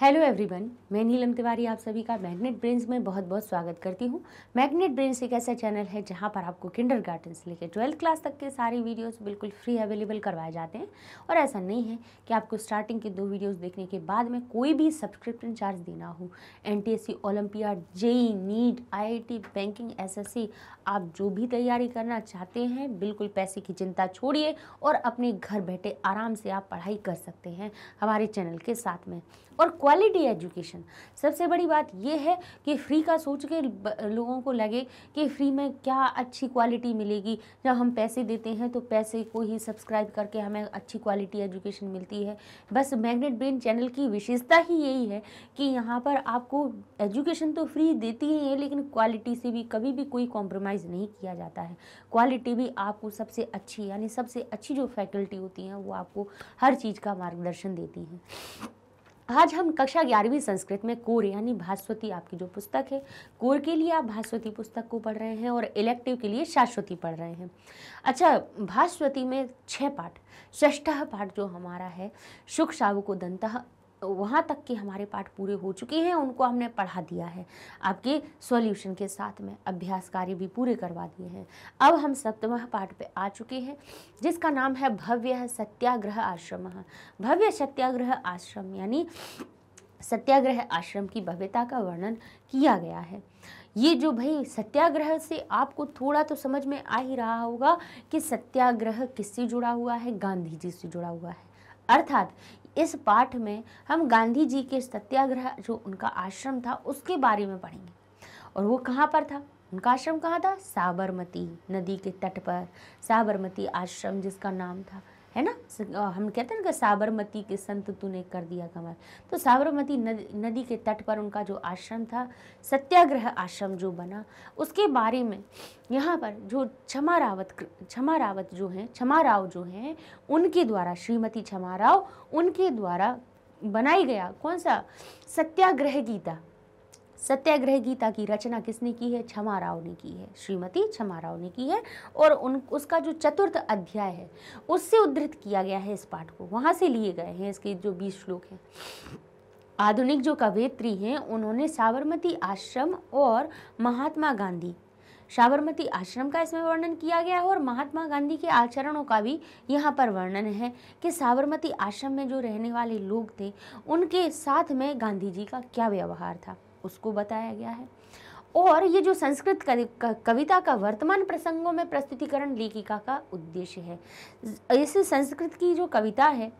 hello everyone मैं नीलम तिवारी आप सभी का मैग्नेट ब्रेन्स में बहुत बहुत स्वागत करती हूँ मैग्नेट ब्रेन्स एक ऐसा चैनल है जहाँ पर आपको किंडर गार्डन से लेकर ट्वेल्थ क्लास तक के सारे वीडियोस बिल्कुल फ्री अवेलेबल करवाए जाते हैं और ऐसा नहीं है कि आपको स्टार्टिंग के दो वीडियोस देखने के बाद में कोई भी सब्सक्रिप्शन चार्ज देना हो N T olympiad JEE NEET I banking S आप जो भी तैयारी करना चाहते हैं बिल्कुल पैसे की चिंता छोड़िए और अपने घर बैठे आराम से आप पढ़ाई कर सकते हैं हमारे चैनल के साथ में और क्वालिटी एजुकेशन सबसे बड़ी बात यह है कि फ्री का सोच के लोगों को लगे कि फ्री में क्या अच्छी क्वालिटी मिलेगी जब हम पैसे देते हैं तो पैसे को ही सब्सक्राइब करके हमें अच्छी क्वालिटी एजुकेशन मिलती है बस मैग्नेट ब्रेन चैनल की विशेषता ही यही है कि यहाँ पर आपको एजुकेशन तो फ्री देती ही है लेकिन क्वालिटी से भी कभी भी कोई कॉम्प्रोमाइज़ नहीं किया जाता है क्वालिटी भी आपको सबसे अच्छी यानी सबसे अच्छी जो फैकल्टी होती हैं वो आपको हर चीज़ का मार्गदर्शन देती हैं आज हम कक्षा ग्यारहवीं संस्कृत में कोर यानी भास्वती आपकी जो पुस्तक है कोर के लिए आप भास्वती पुस्तक को पढ़ रहे हैं और इलेक्टिव के लिए शाश्वती पढ़ रहे हैं अच्छा भास्वती में छः पाठ ष्ठ पाठ जो हमारा है सुख को दंत वहाँ तक के हमारे पाठ पूरे हो चुके हैं उनको हमने पढ़ा दिया है आपके सॉल्यूशन के साथ में अभ्यास कार्य भी पूरे करवा दिए हैं अब हम सप्तमह पाठ पे आ चुके हैं जिसका नाम है भव्य सत्याग्रह आश्रम भव्य सत्याग्रह आश्रम यानी सत्याग्रह आश्रम की भव्यता का वर्णन किया गया है ये जो भाई सत्याग्रह से आपको थोड़ा तो समझ में आ ही रहा होगा कि सत्याग्रह किससे जुड़ा हुआ है गांधी जी से जुड़ा हुआ है अर्थात इस पाठ में हम गांधी जी के सत्याग्रह जो उनका आश्रम था उसके बारे में पढ़ेंगे और वो कहाँ पर था उनका आश्रम कहाँ था साबरमती नदी के तट पर साबरमती आश्रम जिसका नाम था है ना हम कहते हैं ना कि साबरमती के संत तूने कर दिया कमर तो साबरमती नदी नदी के तट पर उनका जो आश्रम था सत्याग्रह आश्रम जो बना उसके बारे में यहाँ पर जो क्षमा रावत क्षमा रावत जो हैं क्षमा राव जो हैं उनके द्वारा श्रीमती क्षमा राव उनके द्वारा बनाई गया कौन सा सत्याग्रह गीता सत्याग्रह गीता की रचना किसने की है क्षमा राव ने की है श्रीमती क्षमा राव ने की है और उन उसका जो चतुर्थ अध्याय है उससे उद्धृत किया गया है इस पाठ को वहाँ से लिए गए हैं इसके जो बीस श्लोक हैं आधुनिक जो कवयित्री हैं उन्होंने साबरमती आश्रम और महात्मा गांधी साबरमती आश्रम का इसमें वर्णन किया गया है और महात्मा गांधी के आचरणों का भी यहाँ पर वर्णन है कि साबरमती आश्रम में जो रहने वाले लोग थे उनके साथ में गांधी जी का क्या व्यवहार था उसको बताया गया है और ये जो संस्कृत कविता का वर्तमान प्रसंगों में प्रस्तुतिकरण लेखिका का उद्देश्य है इस संस्कृत की जो कविता है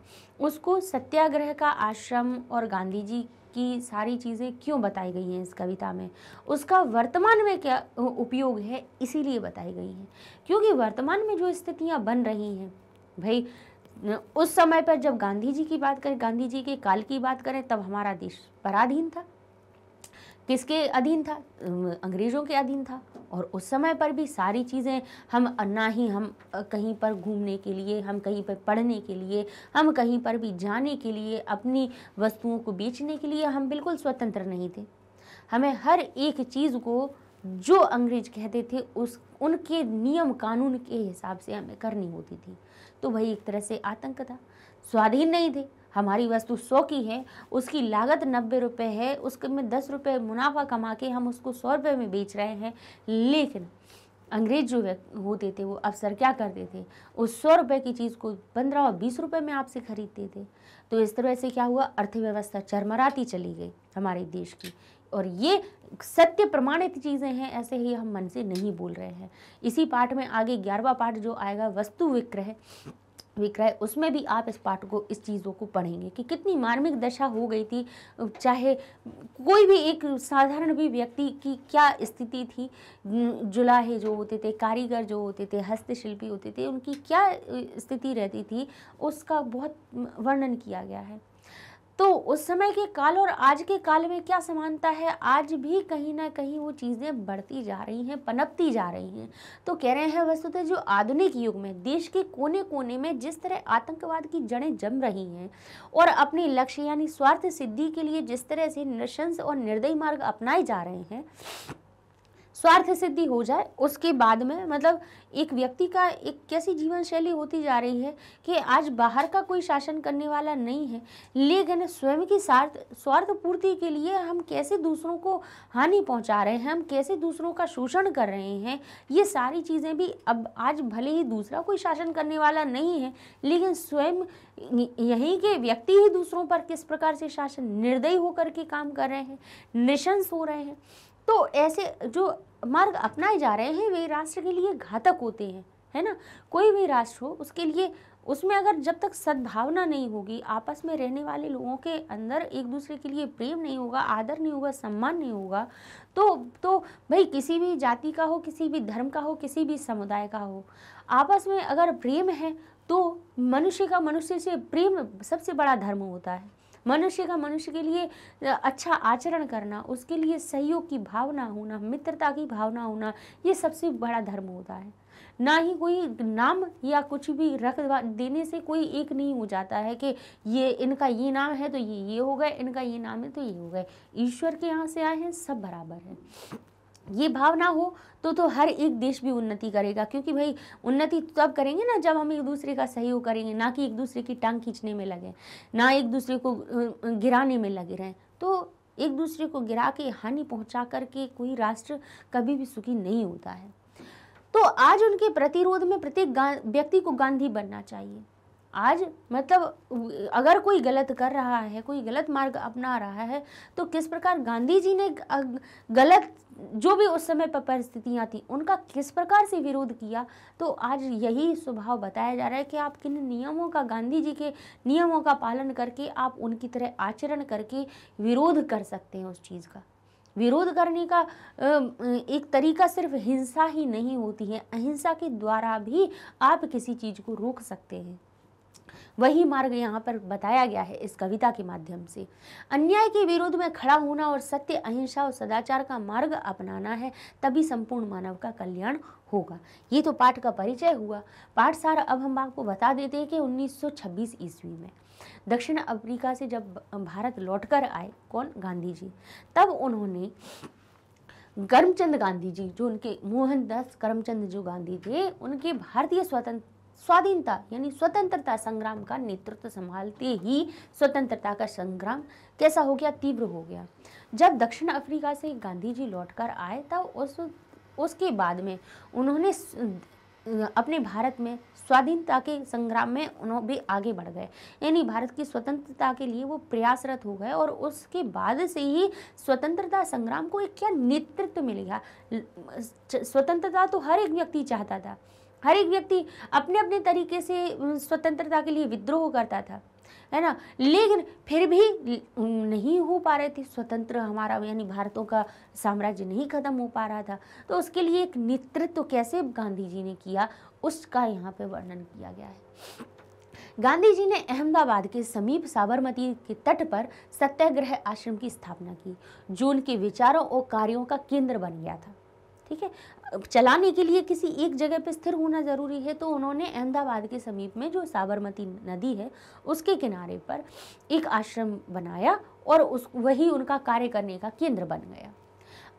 उसको सत्याग्रह का आश्रम और गांधी जी की सारी चीज़ें क्यों बताई गई हैं इस कविता में उसका वर्तमान में क्या उपयोग है इसीलिए बताई गई हैं क्योंकि वर्तमान में जो स्थितियाँ बन रही हैं भाई उस समय पर जब गांधी जी की बात करें गांधी जी के काल की बात करें तब हमारा देश पराधीन था किसके अधीन था अंग्रेज़ों के अधीन था और उस समय पर भी सारी चीज़ें हम ना ही हम कहीं पर घूमने के लिए हम कहीं पर पढ़ने के लिए हम कहीं पर भी जाने के लिए अपनी वस्तुओं को बेचने के लिए हम बिल्कुल स्वतंत्र नहीं थे हमें हर एक चीज़ को जो अंग्रेज कहते थे उस उनके नियम कानून के हिसाब से हमें करनी होती थी तो वही एक तरह से आतंक था स्वाधीन नहीं थे हमारी वस्तु सौ की है उसकी लागत नब्बे रुपये है उसके में दस रुपये मुनाफा कमा के हम उसको सौ रुपये में बेच रहे हैं लेकिन अंग्रेज जो होते थे वो अफसर क्या करते थे उस सौ रुपये की चीज़ को पंद्रह और बीस रुपये में आपसे खरीदते थे तो इस तरह से क्या हुआ अर्थव्यवस्था चरमराती चली गई हमारे देश की और ये सत्य प्रमाणित चीज़ें हैं ऐसे ही हम मन से नहीं बोल रहे हैं इसी पाठ में आगे ग्यारहवा पाठ जो आएगा वस्तु विक्रह विक्रय उसमें भी आप इस पाठ को इस चीज़ों को पढ़ेंगे कि कितनी मार्मिक दशा हो गई थी चाहे कोई भी एक साधारण भी व्यक्ति की क्या स्थिति थी जुलाहे जो होते थे कारीगर जो होते थे हस्तशिल्पी होते थे उनकी क्या स्थिति रहती थी उसका बहुत वर्णन किया गया है तो उस समय के काल और आज के काल में क्या समानता है आज भी कहीं ना कहीं वो चीज़ें बढ़ती जा रही हैं पनपती जा रही हैं तो कह रहे हैं वस्तुतः जो आधुनिक युग में देश के कोने कोने में जिस तरह आतंकवाद की जड़ें जम रही हैं और अपने लक्ष्य यानी स्वार्थ सिद्धि के लिए जिस तरह से नृशंस और निर्दयी मार्ग अपनाए जा रहे हैं स्वार्थ सिद्धि हो जाए उसके बाद में मतलब एक व्यक्ति का एक कैसी जीवन शैली होती जा रही है कि आज बाहर का कोई शासन करने वाला नहीं है लेकिन स्वयं की स्वार्थ स्वार्थ पूर्ति के लिए हम कैसे दूसरों को हानि पहुंचा रहे हैं हम कैसे दूसरों का शोषण कर रहे हैं ये सारी चीज़ें भी अब आज भले ही दूसरा कोई शासन करने वाला नहीं है लेकिन स्वयं यहीं के व्यक्ति ही दूसरों पर किस प्रकार से शासन निर्दयी होकर के काम कर रहे हैं निशंस हो रहे हैं तो ऐसे जो मार्ग अपनाए जा रहे हैं वे राष्ट्र के लिए घातक होते हैं है ना कोई भी राष्ट्र हो उसके लिए उसमें अगर जब तक सद्भावना नहीं होगी आपस में रहने वाले लोगों के अंदर एक दूसरे के लिए प्रेम नहीं होगा आदर नहीं होगा सम्मान नहीं होगा तो तो भाई किसी भी जाति का हो किसी भी धर्म का हो किसी भी समुदाय का हो आपस में अगर प्रेम है तो मनुष्य का मनुष्य से प्रेम सबसे बड़ा धर्म होता है मनुष्य का मनुष्य के लिए अच्छा आचरण करना उसके लिए सहयोग की भावना होना मित्रता की भावना होना ये सबसे बड़ा धर्म होता है ना ही कोई नाम या कुछ भी रख देने से कोई एक नहीं हो जाता है कि ये इनका ये नाम है तो ये ये हो गए इनका ये नाम है तो ये हो गए ईश्वर के यहाँ से आए हैं सब बराबर हैं ये भावना हो तो तो हर एक देश भी उन्नति करेगा क्योंकि भाई उन्नति तो तब करेंगे ना जब हम एक दूसरे का सहयोग करेंगे ना कि एक दूसरे की टांग खींचने में लगे ना एक दूसरे को गिराने में लगे रहें तो एक दूसरे को गिरा के हानि पहुंचा करके कोई राष्ट्र कभी भी सुखी नहीं होता है तो आज उनके प्रतिरोध में प्रत्येक व्यक्ति को गांधी बनना चाहिए आज मतलब अगर कोई गलत कर रहा है कोई गलत मार्ग अपना रहा है तो किस प्रकार गांधी जी ने गलत जो भी उस समय पर परिस्थितियाँ थी उनका किस प्रकार से विरोध किया तो आज यही स्वभाव बताया जा रहा है कि आप किन नियमों का गांधी जी के नियमों का पालन करके आप उनकी तरह आचरण करके विरोध कर सकते हैं उस चीज़ का विरोध करने का एक तरीका सिर्फ हिंसा ही नहीं होती है अहिंसा के द्वारा भी आप किसी चीज़ को रोक सकते हैं वही मार्ग यहाँ पर बताया गया है इस कविता के माध्यम से अन्याय के विरोध में खड़ा होना और सत्य अहिंसा और सदाचार का मार्ग अपनाना है तभी संपूर्ण मानव का कल्याण होगा ये तो पाठ का परिचय हुआ पाठ सार अब हम आपको बता देते हैं कि 1926 ईस्वी में दक्षिण अफ्रीका से जब भारत लौटकर आए कौन गांधी जी तब उन्होंने करमचंद गांधी जी जो उनके मोहनदास करमचंद जो गांधी थे उनके भारतीय स्वतंत्र स्वाधीनता यानी स्वतंत्रता संग्राम का नेतृत्व संभालते ही स्वतंत्रता का संग्राम कैसा हो गया तीव्र हो गया जब दक्षिण अफ्रीका से गांधी जी लौट आए तब उस उसके बाद में उन्होंने अपने भारत में स्वाधीनता के संग्राम में उन्होंने भी आगे बढ़ गए यानी भारत की स्वतंत्रता के लिए वो प्रयासरत हो गए और उसके बाद से ही स्वतंत्रता संग्राम को एक क्या नेतृत्व मिल गया स्वतंत्रता तो हर एक व्यक्ति चाहता था हर एक व्यक्ति अपने अपने तरीके से स्वतंत्रता के लिए विद्रोह करता था है ना लेकिन फिर भी नहीं हो पा रहे थे स्वतंत्र हमारा यानी भारतों का साम्राज्य नहीं खत्म हो पा रहा था तो उसके लिए एक नेतृत्व तो कैसे गांधी जी ने किया उसका यहाँ पे वर्णन किया गया है गांधी जी ने अहमदाबाद के समीप साबरमती के तट पर सत्याग्रह आश्रम की स्थापना की जो उनके विचारों और कार्यों का केंद्र बन गया था ठीक है चलाने के लिए किसी एक जगह पर स्थिर होना ज़रूरी है तो उन्होंने अहमदाबाद के समीप में जो साबरमती नदी है उसके किनारे पर एक आश्रम बनाया और उस वही उनका कार्य करने का केंद्र बन गया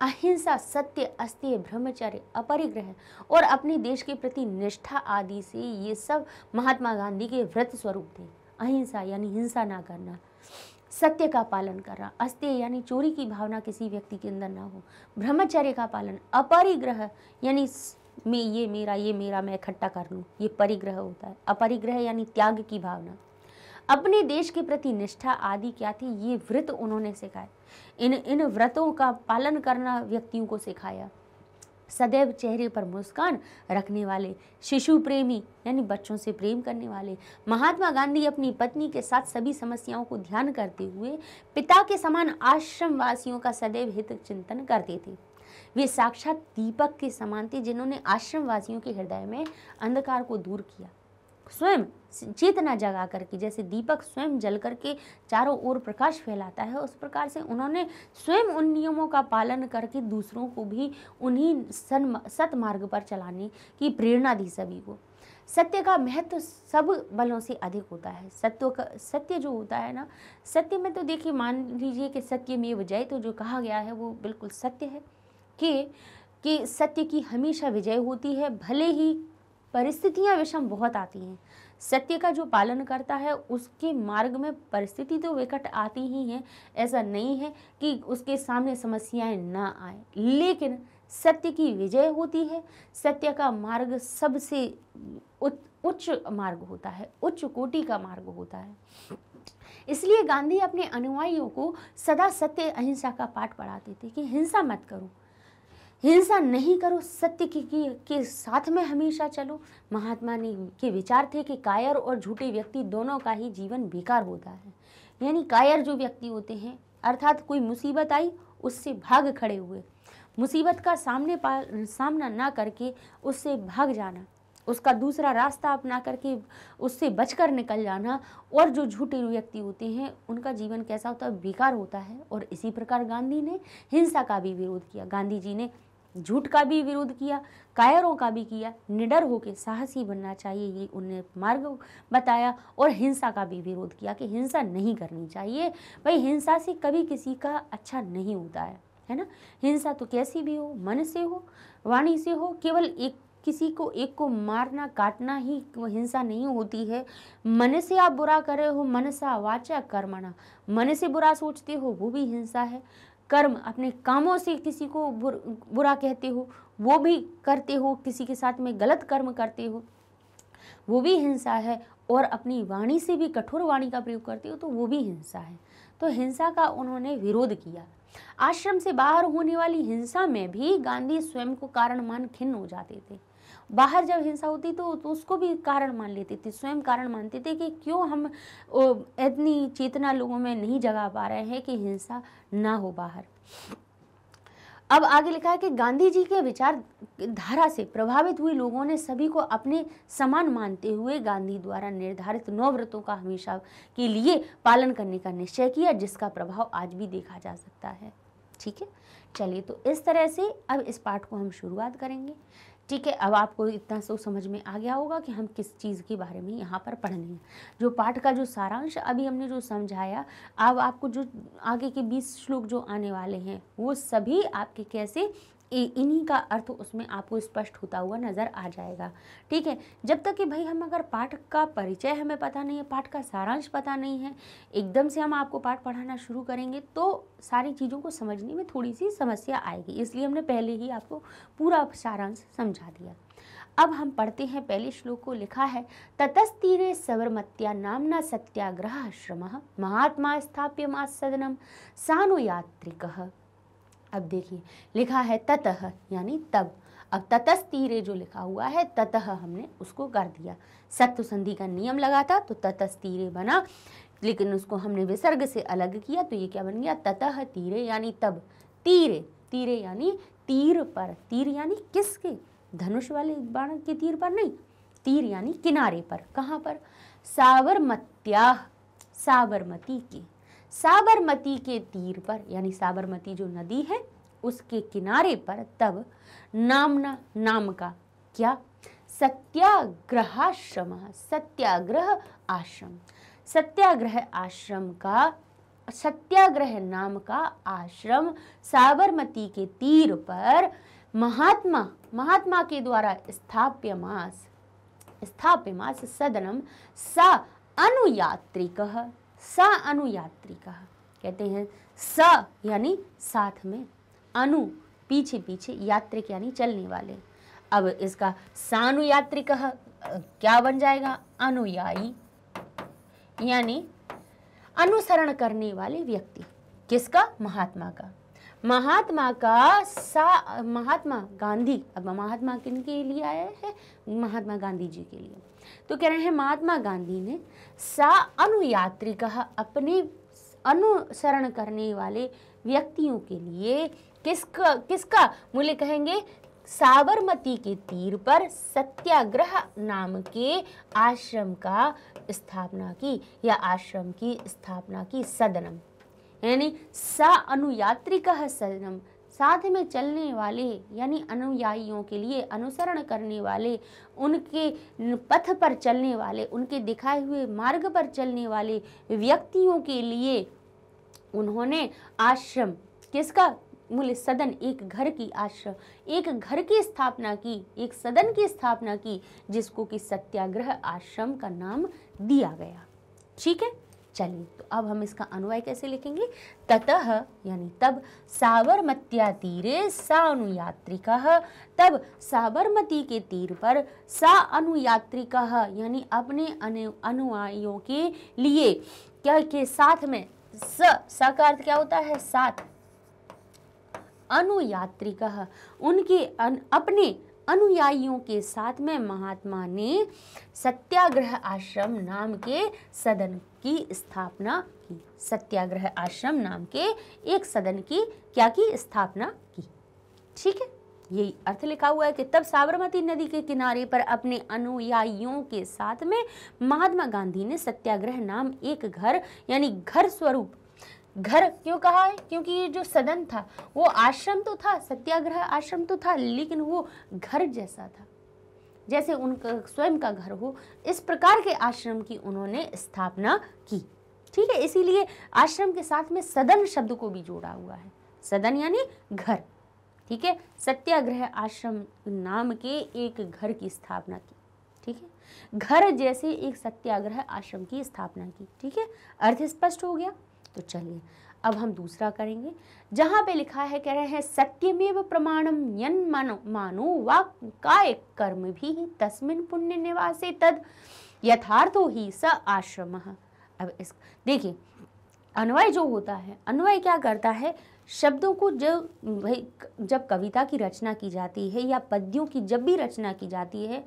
अहिंसा सत्य अस्त्य ब्रह्मचर्य अपरिग्रह और अपने देश के प्रति निष्ठा आदि से ये सब महात्मा गांधी के व्रत स्वरूप थे अहिंसा यानी हिंसा ना करना सत्य का पालन करना अस्त्य यानी चोरी की भावना किसी व्यक्ति के अंदर ना हो ब्रह्मचर्य का पालन अपरिग्रह यानी मैं ये मेरा ये मेरा मैं इकट्ठा कर लूँ ये परिग्रह होता है अपरिग्रह यानी त्याग की भावना अपने देश के प्रति निष्ठा आदि क्या थी ये व्रत उन्होंने सिखाए इन इन व्रतों का पालन करना व्यक्तियों को सिखाया सदैव चेहरे पर मुस्कान रखने वाले शिशु प्रेमी यानी बच्चों से प्रेम करने वाले महात्मा गांधी अपनी पत्नी के साथ सभी समस्याओं को ध्यान करते हुए पिता के समान आश्रम वासियों का सदैव हित चिंतन करते थे वे साक्षात दीपक के समान थे जिन्होंने आश्रम वासियों के हृदय में अंधकार को दूर किया स्वयं चेतना जगा करके जैसे दीपक स्वयं जल करके चारों ओर प्रकाश फैलाता है उस प्रकार से उन्होंने स्वयं उन नियमों का पालन करके दूसरों को भी उन्हीं सन सतमार्ग पर चलाने की प्रेरणा दी सभी को सत्य का महत्व सब बलों से अधिक होता है सत्य का सत्य जो होता है ना सत्य में तो देखिए मान लीजिए कि सत्य में विजय तो जो कहा गया है वो बिल्कुल सत्य है कि कि सत्य की हमेशा विजय होती है भले ही परिस्थितियाँ विषम बहुत आती हैं सत्य का जो पालन करता है उसके मार्ग में परिस्थिति तो विकट आती ही हैं ऐसा नहीं है कि उसके सामने समस्याएं ना आए लेकिन सत्य की विजय होती है सत्य का मार्ग सबसे उच्च मार्ग होता है उच्च कोटि का मार्ग होता है इसलिए गांधी अपने अनुयायियों को सदा सत्य अहिंसा का पाठ पढ़ाते थे कि हिंसा मत करो हिंसा नहीं करो सत्य की, की के साथ में हमेशा चलो महात्मा ने के विचार थे कि कायर और झूठे व्यक्ति दोनों का ही जीवन बेकार होता है यानी कायर जो व्यक्ति होते हैं अर्थात कोई मुसीबत आई उससे भाग खड़े हुए मुसीबत का सामने पा सामना ना करके उससे भाग जाना उसका दूसरा रास्ता अपना करके उससे बचकर निकल जाना और जो झूठे व्यक्ति होते हैं उनका जीवन कैसा होता है बेकार होता है और इसी प्रकार गांधी ने हिंसा का भी विरोध किया गांधी जी ने झूठ का भी विरोध किया कायरों का भी किया निडर होकर साहसी बनना चाहिए ये उन्हें मार्ग बताया और हिंसा का भी विरोध किया कि हिंसा नहीं करनी चाहिए भाई हिंसा से कभी किसी का अच्छा नहीं होता है है ना हिंसा तो कैसी भी हो मन से हो वाणी से हो केवल एक किसी को एक को मारना काटना ही हिंसा नहीं होती है मन से आप बुरा कर रहे हो मन सा वाचा कर्मणा मन से बुरा सोचते हो वो भी हिंसा है कर्म अपने कामों से किसी को बुर, बुरा कहते हो वो भी करते हो किसी के साथ में गलत कर्म करते हो वो भी हिंसा है और अपनी वाणी से भी कठोर वाणी का प्रयोग करते हो तो वो भी हिंसा है तो हिंसा का उन्होंने विरोध किया आश्रम से बाहर होने वाली हिंसा में भी गांधी स्वयं को कारण मान खिन्न हो जाते थे बाहर जब हिंसा होती तो, तो, उसको भी कारण मान लेती थी स्वयं कारण मानते थे कि क्यों हम इतनी चेतना लोगों में नहीं जगा पा रहे हैं कि हिंसा ना हो बाहर अब आगे लिखा है कि गांधी जी के विचार धारा से प्रभावित हुए लोगों ने सभी को अपने समान मानते हुए गांधी द्वारा निर्धारित नौ व्रतों का हमेशा के लिए पालन करने का निश्चय किया जिसका प्रभाव आज भी देखा जा सकता है ठीक है चलिए तो इस तरह से अब इस पाठ को हम शुरुआत करेंगे ठीक है अब आपको इतना सो समझ में आ गया होगा कि हम किस चीज़ के बारे में यहाँ पर पढ़ने हैं जो पाठ का जो सारांश अभी हमने जो समझाया अब आपको जो आगे के बीस श्लोक जो आने वाले हैं वो सभी आपके कैसे इन्हीं का अर्थ उसमें आपको स्पष्ट होता हुआ नज़र आ जाएगा ठीक है जब तक कि भाई हम अगर पाठ का परिचय हमें पता नहीं है पाठ का सारांश पता नहीं है एकदम से हम आपको पाठ पढ़ाना शुरू करेंगे तो सारी चीज़ों को समझने में थोड़ी सी समस्या आएगी इसलिए हमने पहले ही आपको पूरा सारांश समझा दिया अब हम पढ़ते हैं पहले श्लोक को लिखा है ततस्तीरे सबरमत्या नामना सत्याग्रह आश्रम महात्मा स्थाप्य सदनम सानुयात्रिक अब देखिए लिखा है ततः यानी तब अब ततस्तीरे जो लिखा हुआ है ततः हमने उसको कर दिया सत्व संधि का नियम लगा था तो ततस्तीरे बना लेकिन उसको हमने विसर्ग से अलग किया तो ये क्या बन गया ततः तीरे यानी तब तीरे तीरे यानी तीर पर तीर यानी किसके धनुष वाले बाण के तीर पर नहीं तीर यानी किनारे पर कहाँ पर साबरमत्या साबरमती के साबरमती के तीर पर यानी साबरमती जो नदी है उसके किनारे पर तब नामना नाम का क्या सत्याग्रहाश्रम सत्याग्रह आश्रम सत्याग्रह आश्रम का सत्याग्रह नाम का आश्रम साबरमती के तीर पर महात्मा महात्मा के द्वारा स्थाप्यमास स्थाप्यमास सदनम सा अनुयात्रिक स अनुयात्री कहा कहते हैं स यानी साथ में अनु पीछे पीछे यात्रिक यानी चलने वाले अब इसका सानुयात्री कह क्या बन जाएगा अनुयायी यानी अनुसरण करने वाले व्यक्ति किसका महात्मा का महात्मा का सा महात्मा गांधी अब महात्मा किन के लिए आया है महात्मा गांधी जी के लिए तो कह रहे हैं महात्मा गांधी ने सा अनुयात्री कहा अपने अनुसरण करने वाले व्यक्तियों के लिए किसका किसका मूल्य कहेंगे साबरमती के तीर पर सत्याग्रह नाम के आश्रम का स्थापना की या आश्रम की स्थापना की सदनम यानी सा का शरणम साथ में चलने वाले यानी अनुयायियों के लिए अनुसरण करने वाले उनके पथ पर चलने वाले उनके दिखाए हुए मार्ग पर चलने वाले व्यक्तियों के लिए उन्होंने आश्रम किसका मूल्य सदन एक घर की आश्रम एक घर की स्थापना की एक सदन की स्थापना की जिसको कि सत्याग्रह आश्रम का नाम दिया गया ठीक है चलिए तो अब हम इसका अनुवाय कैसे लिखेंगे ततः यानी तब साबरमत्या तीरे सा अनुयात्रिका तब साबरमती के तीर पर सा अनुयात्रिका यानी अपने अनुयायियों के लिए क्या के साथ में स सा का अर्थ क्या होता है साथ अनुयात्रिक उनके अन, अपने अनुयायियों के साथ में महात्मा ने सत्याग्रह आश्रम नाम के सदन की स्थापना की सत्याग्रह आश्रम नाम के एक सदन की क्या की स्थापना की ठीक है यही अर्थ लिखा हुआ है कि तब साबरमती नदी के किनारे पर अपने अनुयायियों के साथ में महात्मा गांधी ने सत्याग्रह नाम एक घर यानी घर स्वरूप घर क्यों कहा है क्योंकि ये जो सदन था वो आश्रम तो था सत्याग्रह आश्रम तो था लेकिन वो घर जैसा था जैसे उनका स्वयं का घर हो इस प्रकार के आश्रम की उन्होंने स्थापना की ठीक है इसीलिए आश्रम के साथ में सदन शब्द को भी जोड़ा हुआ है सदन यानी घर ठीक है सत्याग्रह आश्रम नाम के एक घर की स्थापना की ठीक है घर जैसे एक सत्याग्रह आश्रम की स्थापना की ठीक है अर्थ स्पष्ट हो गया तो चलिए अब हम दूसरा करेंगे जहाँ पे लिखा है कह रहे हैं सत्यमेव प्रमाणम यन मानो मानो वा काय कर्म भी तस्मिन पुण्य निवासे तद यथार्थो ही स आश्रम अब इस देखिए अन्वय जो होता है अन्वय क्या करता है शब्दों को जब भाई जब कविता की रचना की जाती है या पद्यों की जब भी रचना की जाती है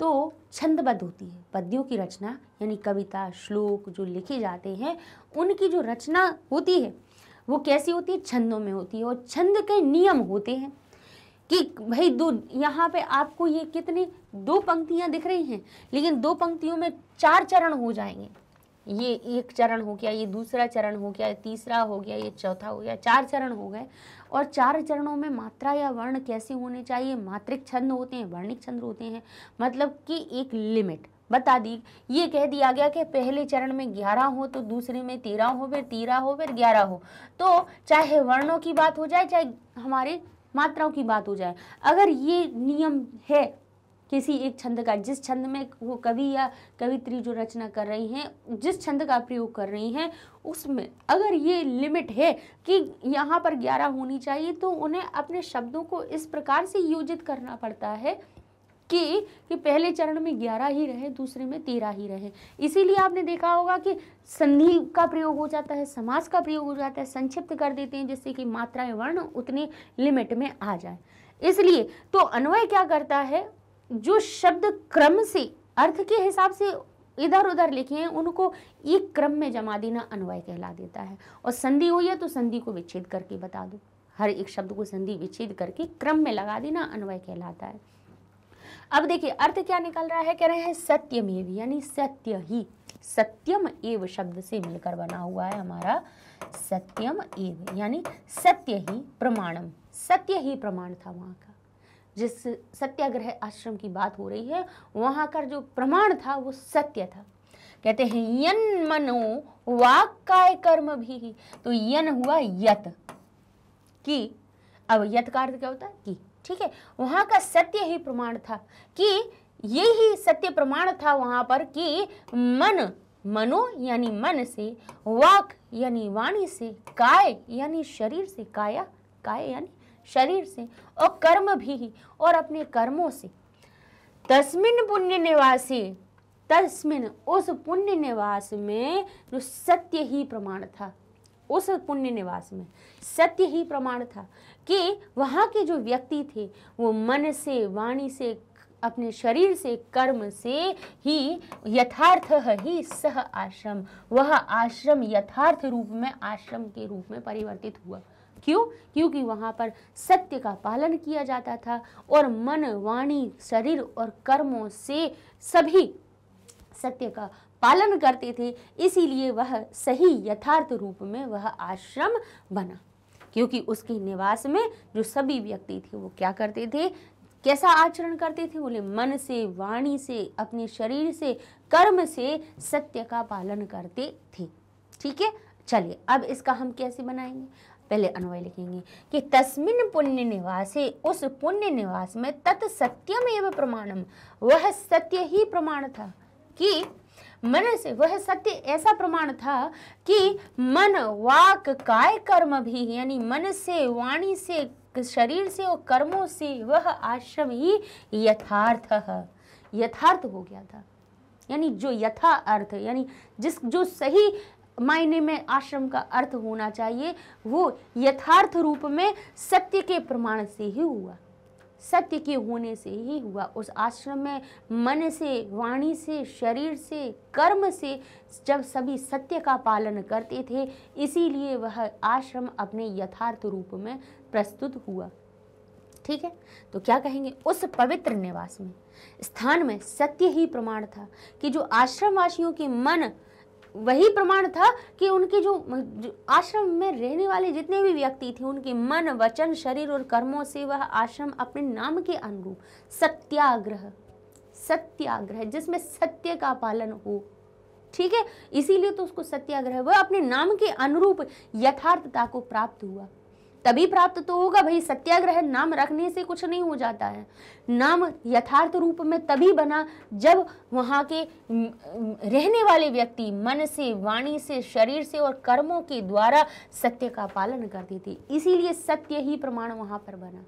तो छंदबद्ध होती है पद्यों की रचना यानी कविता श्लोक जो लिखे जाते हैं उनकी जो रचना होती है वो कैसी होती है छंदों में होती है और छंद के नियम होते हैं कि भाई दो यहाँ पे आपको ये कितनी दो पंक्तियाँ दिख रही हैं लेकिन दो पंक्तियों में चार चरण हो जाएंगे ये एक चरण हो गया ये दूसरा चरण हो गया तीसरा हो गया ये चौथा हो गया चार चरण हो गए और चार चरणों में मात्रा या वर्ण कैसे होने चाहिए मात्रिक छंद होते हैं वर्णिक छंद होते हैं मतलब कि एक लिमिट बता दी ये कह दिया गया कि पहले चरण में ग्यारह हो तो दूसरे में तेरह हो फिर तेरह हो फिर ग्यारह हो तो चाहे वर्णों की बात हो जाए चाहे हमारे मात्राओं की बात हो जाए अगर ये नियम है किसी एक छंद का जिस छंद में वो कवि या कवित्री जो रचना कर रही हैं जिस छंद का प्रयोग कर रही हैं उसमें अगर ये लिमिट है कि यहाँ पर ग्यारह होनी चाहिए तो उन्हें अपने शब्दों को इस प्रकार से योजित करना पड़ता है कि कि पहले चरण में ग्यारह ही रहे दूसरे में तेरह ही रहे इसीलिए आपने देखा होगा कि संधि का प्रयोग हो जाता है समास का प्रयोग हो जाता है संक्षिप्त कर देते हैं जिससे कि मात्राएं वर्ण उतने लिमिट में आ जाए इसलिए तो अन्वय क्या करता है जो शब्द क्रम से अर्थ के हिसाब से इधर उधर लिखे हैं उनको एक क्रम में जमा देना अन्वय कहला देता है और संधि हुई है तो संधि को विच्छेद करके बता दो हर एक शब्द को संधि विच्छेद करके क्रम में लगा देना अन्वय कहलाता है अब देखिए अर्थ क्या निकल रहा है कह रहे हैं सत्यमेव यानी सत्य ही सत्यम एव शब्द से मिलकर बना हुआ है हमारा सत्यम एव यानी सत्य ही प्रमाणम सत्य ही प्रमाण था वहाँ का जिस सत्याग्रह आश्रम की बात हो रही है वहाँ का जो प्रमाण था वो सत्य था कहते हैं यन मनो वाक काय कर्म भी तो यन हुआ यत कि अब यत का अर्थ क्या होता है कि ठीक है वहाँ का सत्य ही प्रमाण था कि ये ही सत्य प्रमाण था वहाँ पर कि मन मनो यानी मन से वाक यानी वाणी से काय यानी शरीर से काया काय यानी शरीर से और कर्म भी ही और अपने कर्मों से तस्मिन पुण्य निवासी तस्मिन उस पुण्य निवास में जो सत्य ही प्रमाण था उस पुण्य निवास में सत्य ही प्रमाण था कि वहाँ के जो व्यक्ति थे वो मन से वाणी से अपने शरीर से कर्म से ही यथार्थ ही सह आश्रम वह आश्रम यथार्थ रूप में आश्रम के रूप में परिवर्तित हुआ क्यों क्योंकि वहाँ पर सत्य का पालन किया जाता था और मन वाणी शरीर और कर्मों से सभी सत्य का पालन करते थे इसीलिए वह सही यथार्थ रूप में वह आश्रम बना क्योंकि उसके निवास में जो सभी व्यक्ति थे वो क्या करते थे कैसा आचरण करते थे बोले मन से वाणी से अपने शरीर से कर्म से सत्य का पालन करते थे ठीक है चलिए अब इसका हम कैसे बनाएंगे पहले अन्वय लिखेंगे कि तस्मिन पुण्य निवासे उस पुण्य निवास में तत् सत्यम एवं प्रमाणम वह सत्य ही प्रमाण था कि मन से वह सत्य ऐसा प्रमाण था कि मन वाक काय कर्म भी यानी मन से वाणी से शरीर से और कर्मों से वह आश्रम ही यथार्थ है यथार्थ हो गया था यानी जो यथा अर्थ यानी जिस जो सही मायने में आश्रम का अर्थ होना चाहिए वो यथार्थ रूप में सत्य के प्रमाण से ही हुआ सत्य के होने से ही हुआ उस आश्रम में मन से वाणी से शरीर से कर्म से जब सभी सत्य का पालन करते थे इसीलिए वह आश्रम अपने यथार्थ रूप में प्रस्तुत हुआ ठीक है तो क्या कहेंगे उस पवित्र निवास में स्थान में सत्य ही प्रमाण था कि जो आश्रमवासियों के मन वही प्रमाण था कि उनके जो आश्रम में रहने वाले जितने भी व्यक्ति थे उनके मन वचन शरीर और कर्मों से वह आश्रम अपने नाम के अनुरूप सत्याग्रह सत्याग्रह जिसमें सत्य का पालन हो ठीक है इसीलिए तो उसको सत्याग्रह वह अपने नाम के अनुरूप यथार्थता को प्राप्त हुआ तभी प्राप्त तो होगा भाई सत्याग्रह नाम रखने से कुछ नहीं हो जाता है नाम यथार्थ रूप में तभी बना जब वहाँ के रहने वाले व्यक्ति मन से वाणी से शरीर से और कर्मों के द्वारा सत्य का पालन करते थे इसीलिए सत्य ही प्रमाण वहाँ पर बना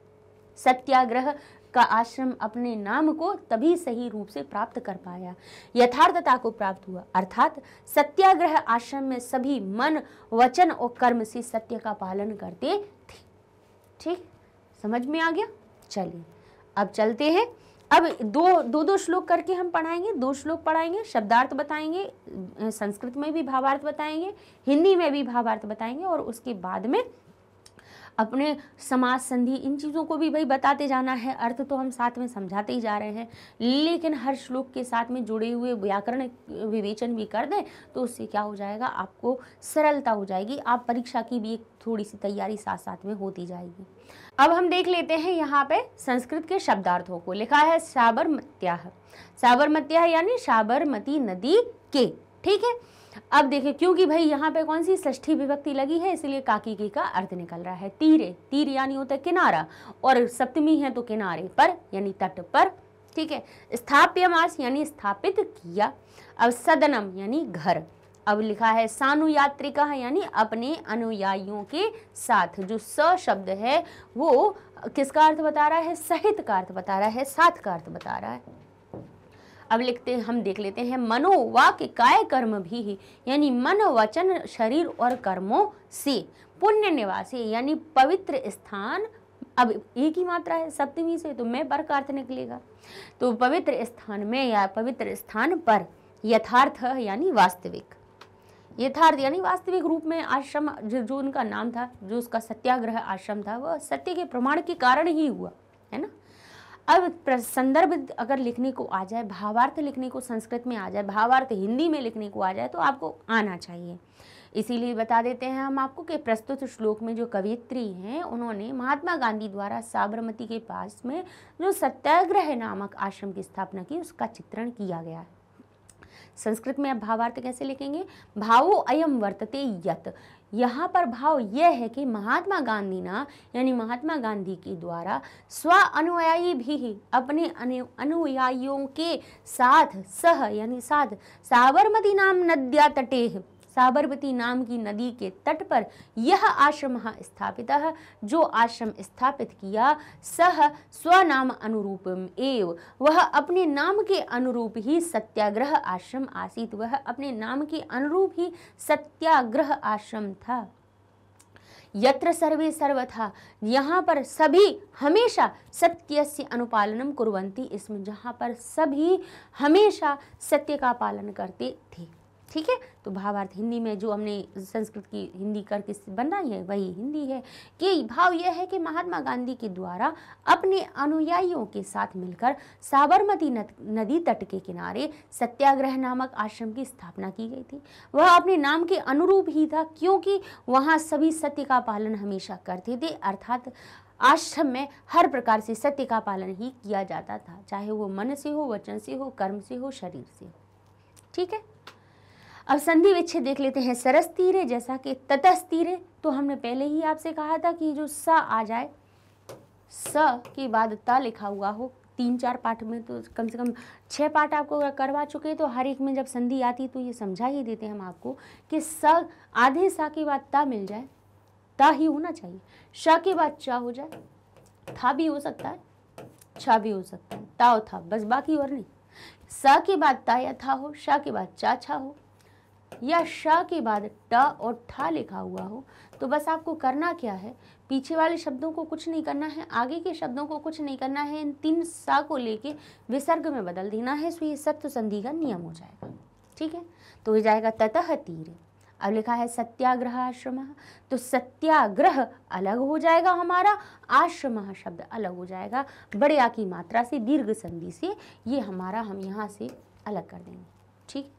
सत्याग्रह का आश्रम अपने नाम को तभी सही रूप से प्राप्त कर पाया यथार्थता को प्राप्त हुआ अर्थात सत्याग्रह आश्रम में सभी मन वचन और कर्म से सत्य का पालन करते ठीक समझ में आ गया चलिए अब चलते हैं अब दो दो दो श्लोक करके हम पढ़ाएंगे दो श्लोक पढ़ाएंगे शब्दार्थ बताएंगे संस्कृत में भी भावार्थ बताएंगे हिंदी में भी भावार्थ बताएंगे और उसके बाद में अपने समाज संधि इन चीज़ों को भी भाई बताते जाना है अर्थ तो हम साथ में समझाते ही जा रहे हैं लेकिन हर श्लोक के साथ में जुड़े हुए व्याकरण विवेचन भी कर दें तो उससे क्या हो जाएगा आपको सरलता हो जाएगी आप परीक्षा की भी एक थोड़ी सी तैयारी साथ साथ में होती जाएगी अब हम देख लेते हैं यहाँ पे संस्कृत के शब्दार्थों को लिखा है साबरमत्या साबरमत्या यानी साबरमती नदी के ठीक है अब देखिए क्योंकि भाई यहाँ पे कौन सी षष्ठी विभक्ति लगी है इसलिए काकी का अर्थ निकल रहा है तीरे तीर यानी होता है किनारा और सप्तमी है तो किनारे पर यानी तट पर ठीक है स्थाप्य मास यानी स्थापित किया अब सदनम यानी घर अब लिखा है सानुयात्रिका यानी अपने अनुयायियों के साथ जो स शब्द है वो किसका अर्थ बता रहा है सहित का अर्थ बता रहा है साथ का अर्थ बता रहा है अब लिखते हम देख लेते हैं मनोवाक काय कर्म भी ही यानी मन वचन शरीर और कर्मों से पुण्य निवासी यानी पवित्र स्थान अब एक ही मात्रा है सप्तमी से तो मैं पर का अर्थ निकलेगा तो पवित्र स्थान में या पवित्र स्थान पर यथार्थ यानी वास्तविक यथार्थ यानी वास्तविक रूप में आश्रम जो उनका नाम था जो उसका सत्याग्रह आश्रम था वह सत्य के प्रमाण के कारण ही हुआ है ना अब संदर्भ अगर लिखने को आ जाए भावार्थ लिखने को संस्कृत में आ जाए भावार्थ हिंदी में लिखने को आ जाए तो आपको आना चाहिए इसीलिए बता देते हैं हम आपको कि प्रस्तुत श्लोक में जो कवित्री हैं उन्होंने महात्मा गांधी द्वारा साबरमती के पास में जो सत्याग्रह नामक आश्रम की स्थापना की उसका चित्रण किया गया है संस्कृत में आप भावार्थ कैसे लिखेंगे भावो अयम वर्तते यत यहाँ पर भाव यह है कि महात्मा गांधी ना यानी महात्मा गांधी के द्वारा स्व अनुयायी भी अपने अनुयायियों के साथ सह यानी साथ साबरमती नाम नद्या तटे साबरमती नाम की नदी के तट पर यह आश्रम स्थापित जो आश्रम स्थापित किया सह स्वनाम अनुरूप एव वह अपने नाम के अनुरूप ही सत्याग्रह आश्रम आसित वह अपने नाम के अनुरूप ही सत्याग्रह आश्रम था यत्र सर्वे सर्वथा यहाँ पर सभी हमेशा सत्य से अनुपालन कुरंती इसमें जहाँ पर सभी हमेशा सत्य का पालन करते थे ठीक है तो भावार्थ हिंदी में जो हमने संस्कृत की हिंदी करके बनाई है वही हिंदी है कि भाव यह है कि महात्मा गांधी के द्वारा अपने अनुयायियों के साथ मिलकर साबरमती नदी तट के किनारे सत्याग्रह नामक आश्रम की स्थापना की गई थी वह अपने नाम के अनुरूप ही था क्योंकि वहाँ सभी सत्य का पालन हमेशा करते थे अर्थात आश्रम में हर प्रकार से सत्य का पालन ही किया जाता था चाहे वो मन से हो वचन से हो कर्म से हो शरीर से हो ठीक है अब संधि विच्छेद देख लेते हैं सरस तीरे जैसा कि तटस तीरे तो हमने पहले ही आपसे कहा था कि जो स आ जाए स के बाद त लिखा हुआ हो तीन चार पाठ में तो कम से कम छः पाठ आपको करवा चुके हैं तो हर एक में जब संधि आती तो ये समझा ही देते हैं हम आपको कि स आधे सा के बाद त मिल जाए त ही होना चाहिए श के बाद चा हो जाए था भी हो सकता है छ भी हो सकता है ता था बस बाकी और नहीं स के बाद ता या था हो श के बाद चा छा हो या श के बाद ट और ठा लिखा हुआ हो तो बस आपको करना क्या है पीछे वाले शब्दों को कुछ नहीं करना है आगे के शब्दों को कुछ नहीं करना है इन तीन सा को लेके विसर्ग में बदल देना है सो ये सत्य संधि का नियम हो जाएगा ठीक है तो हो जाएगा ततः तीर अब लिखा है सत्याग्रह आश्रम तो सत्याग्रह अलग हो जाएगा हमारा आश्रम शब्द अलग हो जाएगा बड़े आ की मात्रा से दीर्घ संधि से ये हमारा हम यहाँ से अलग कर देंगे ठीक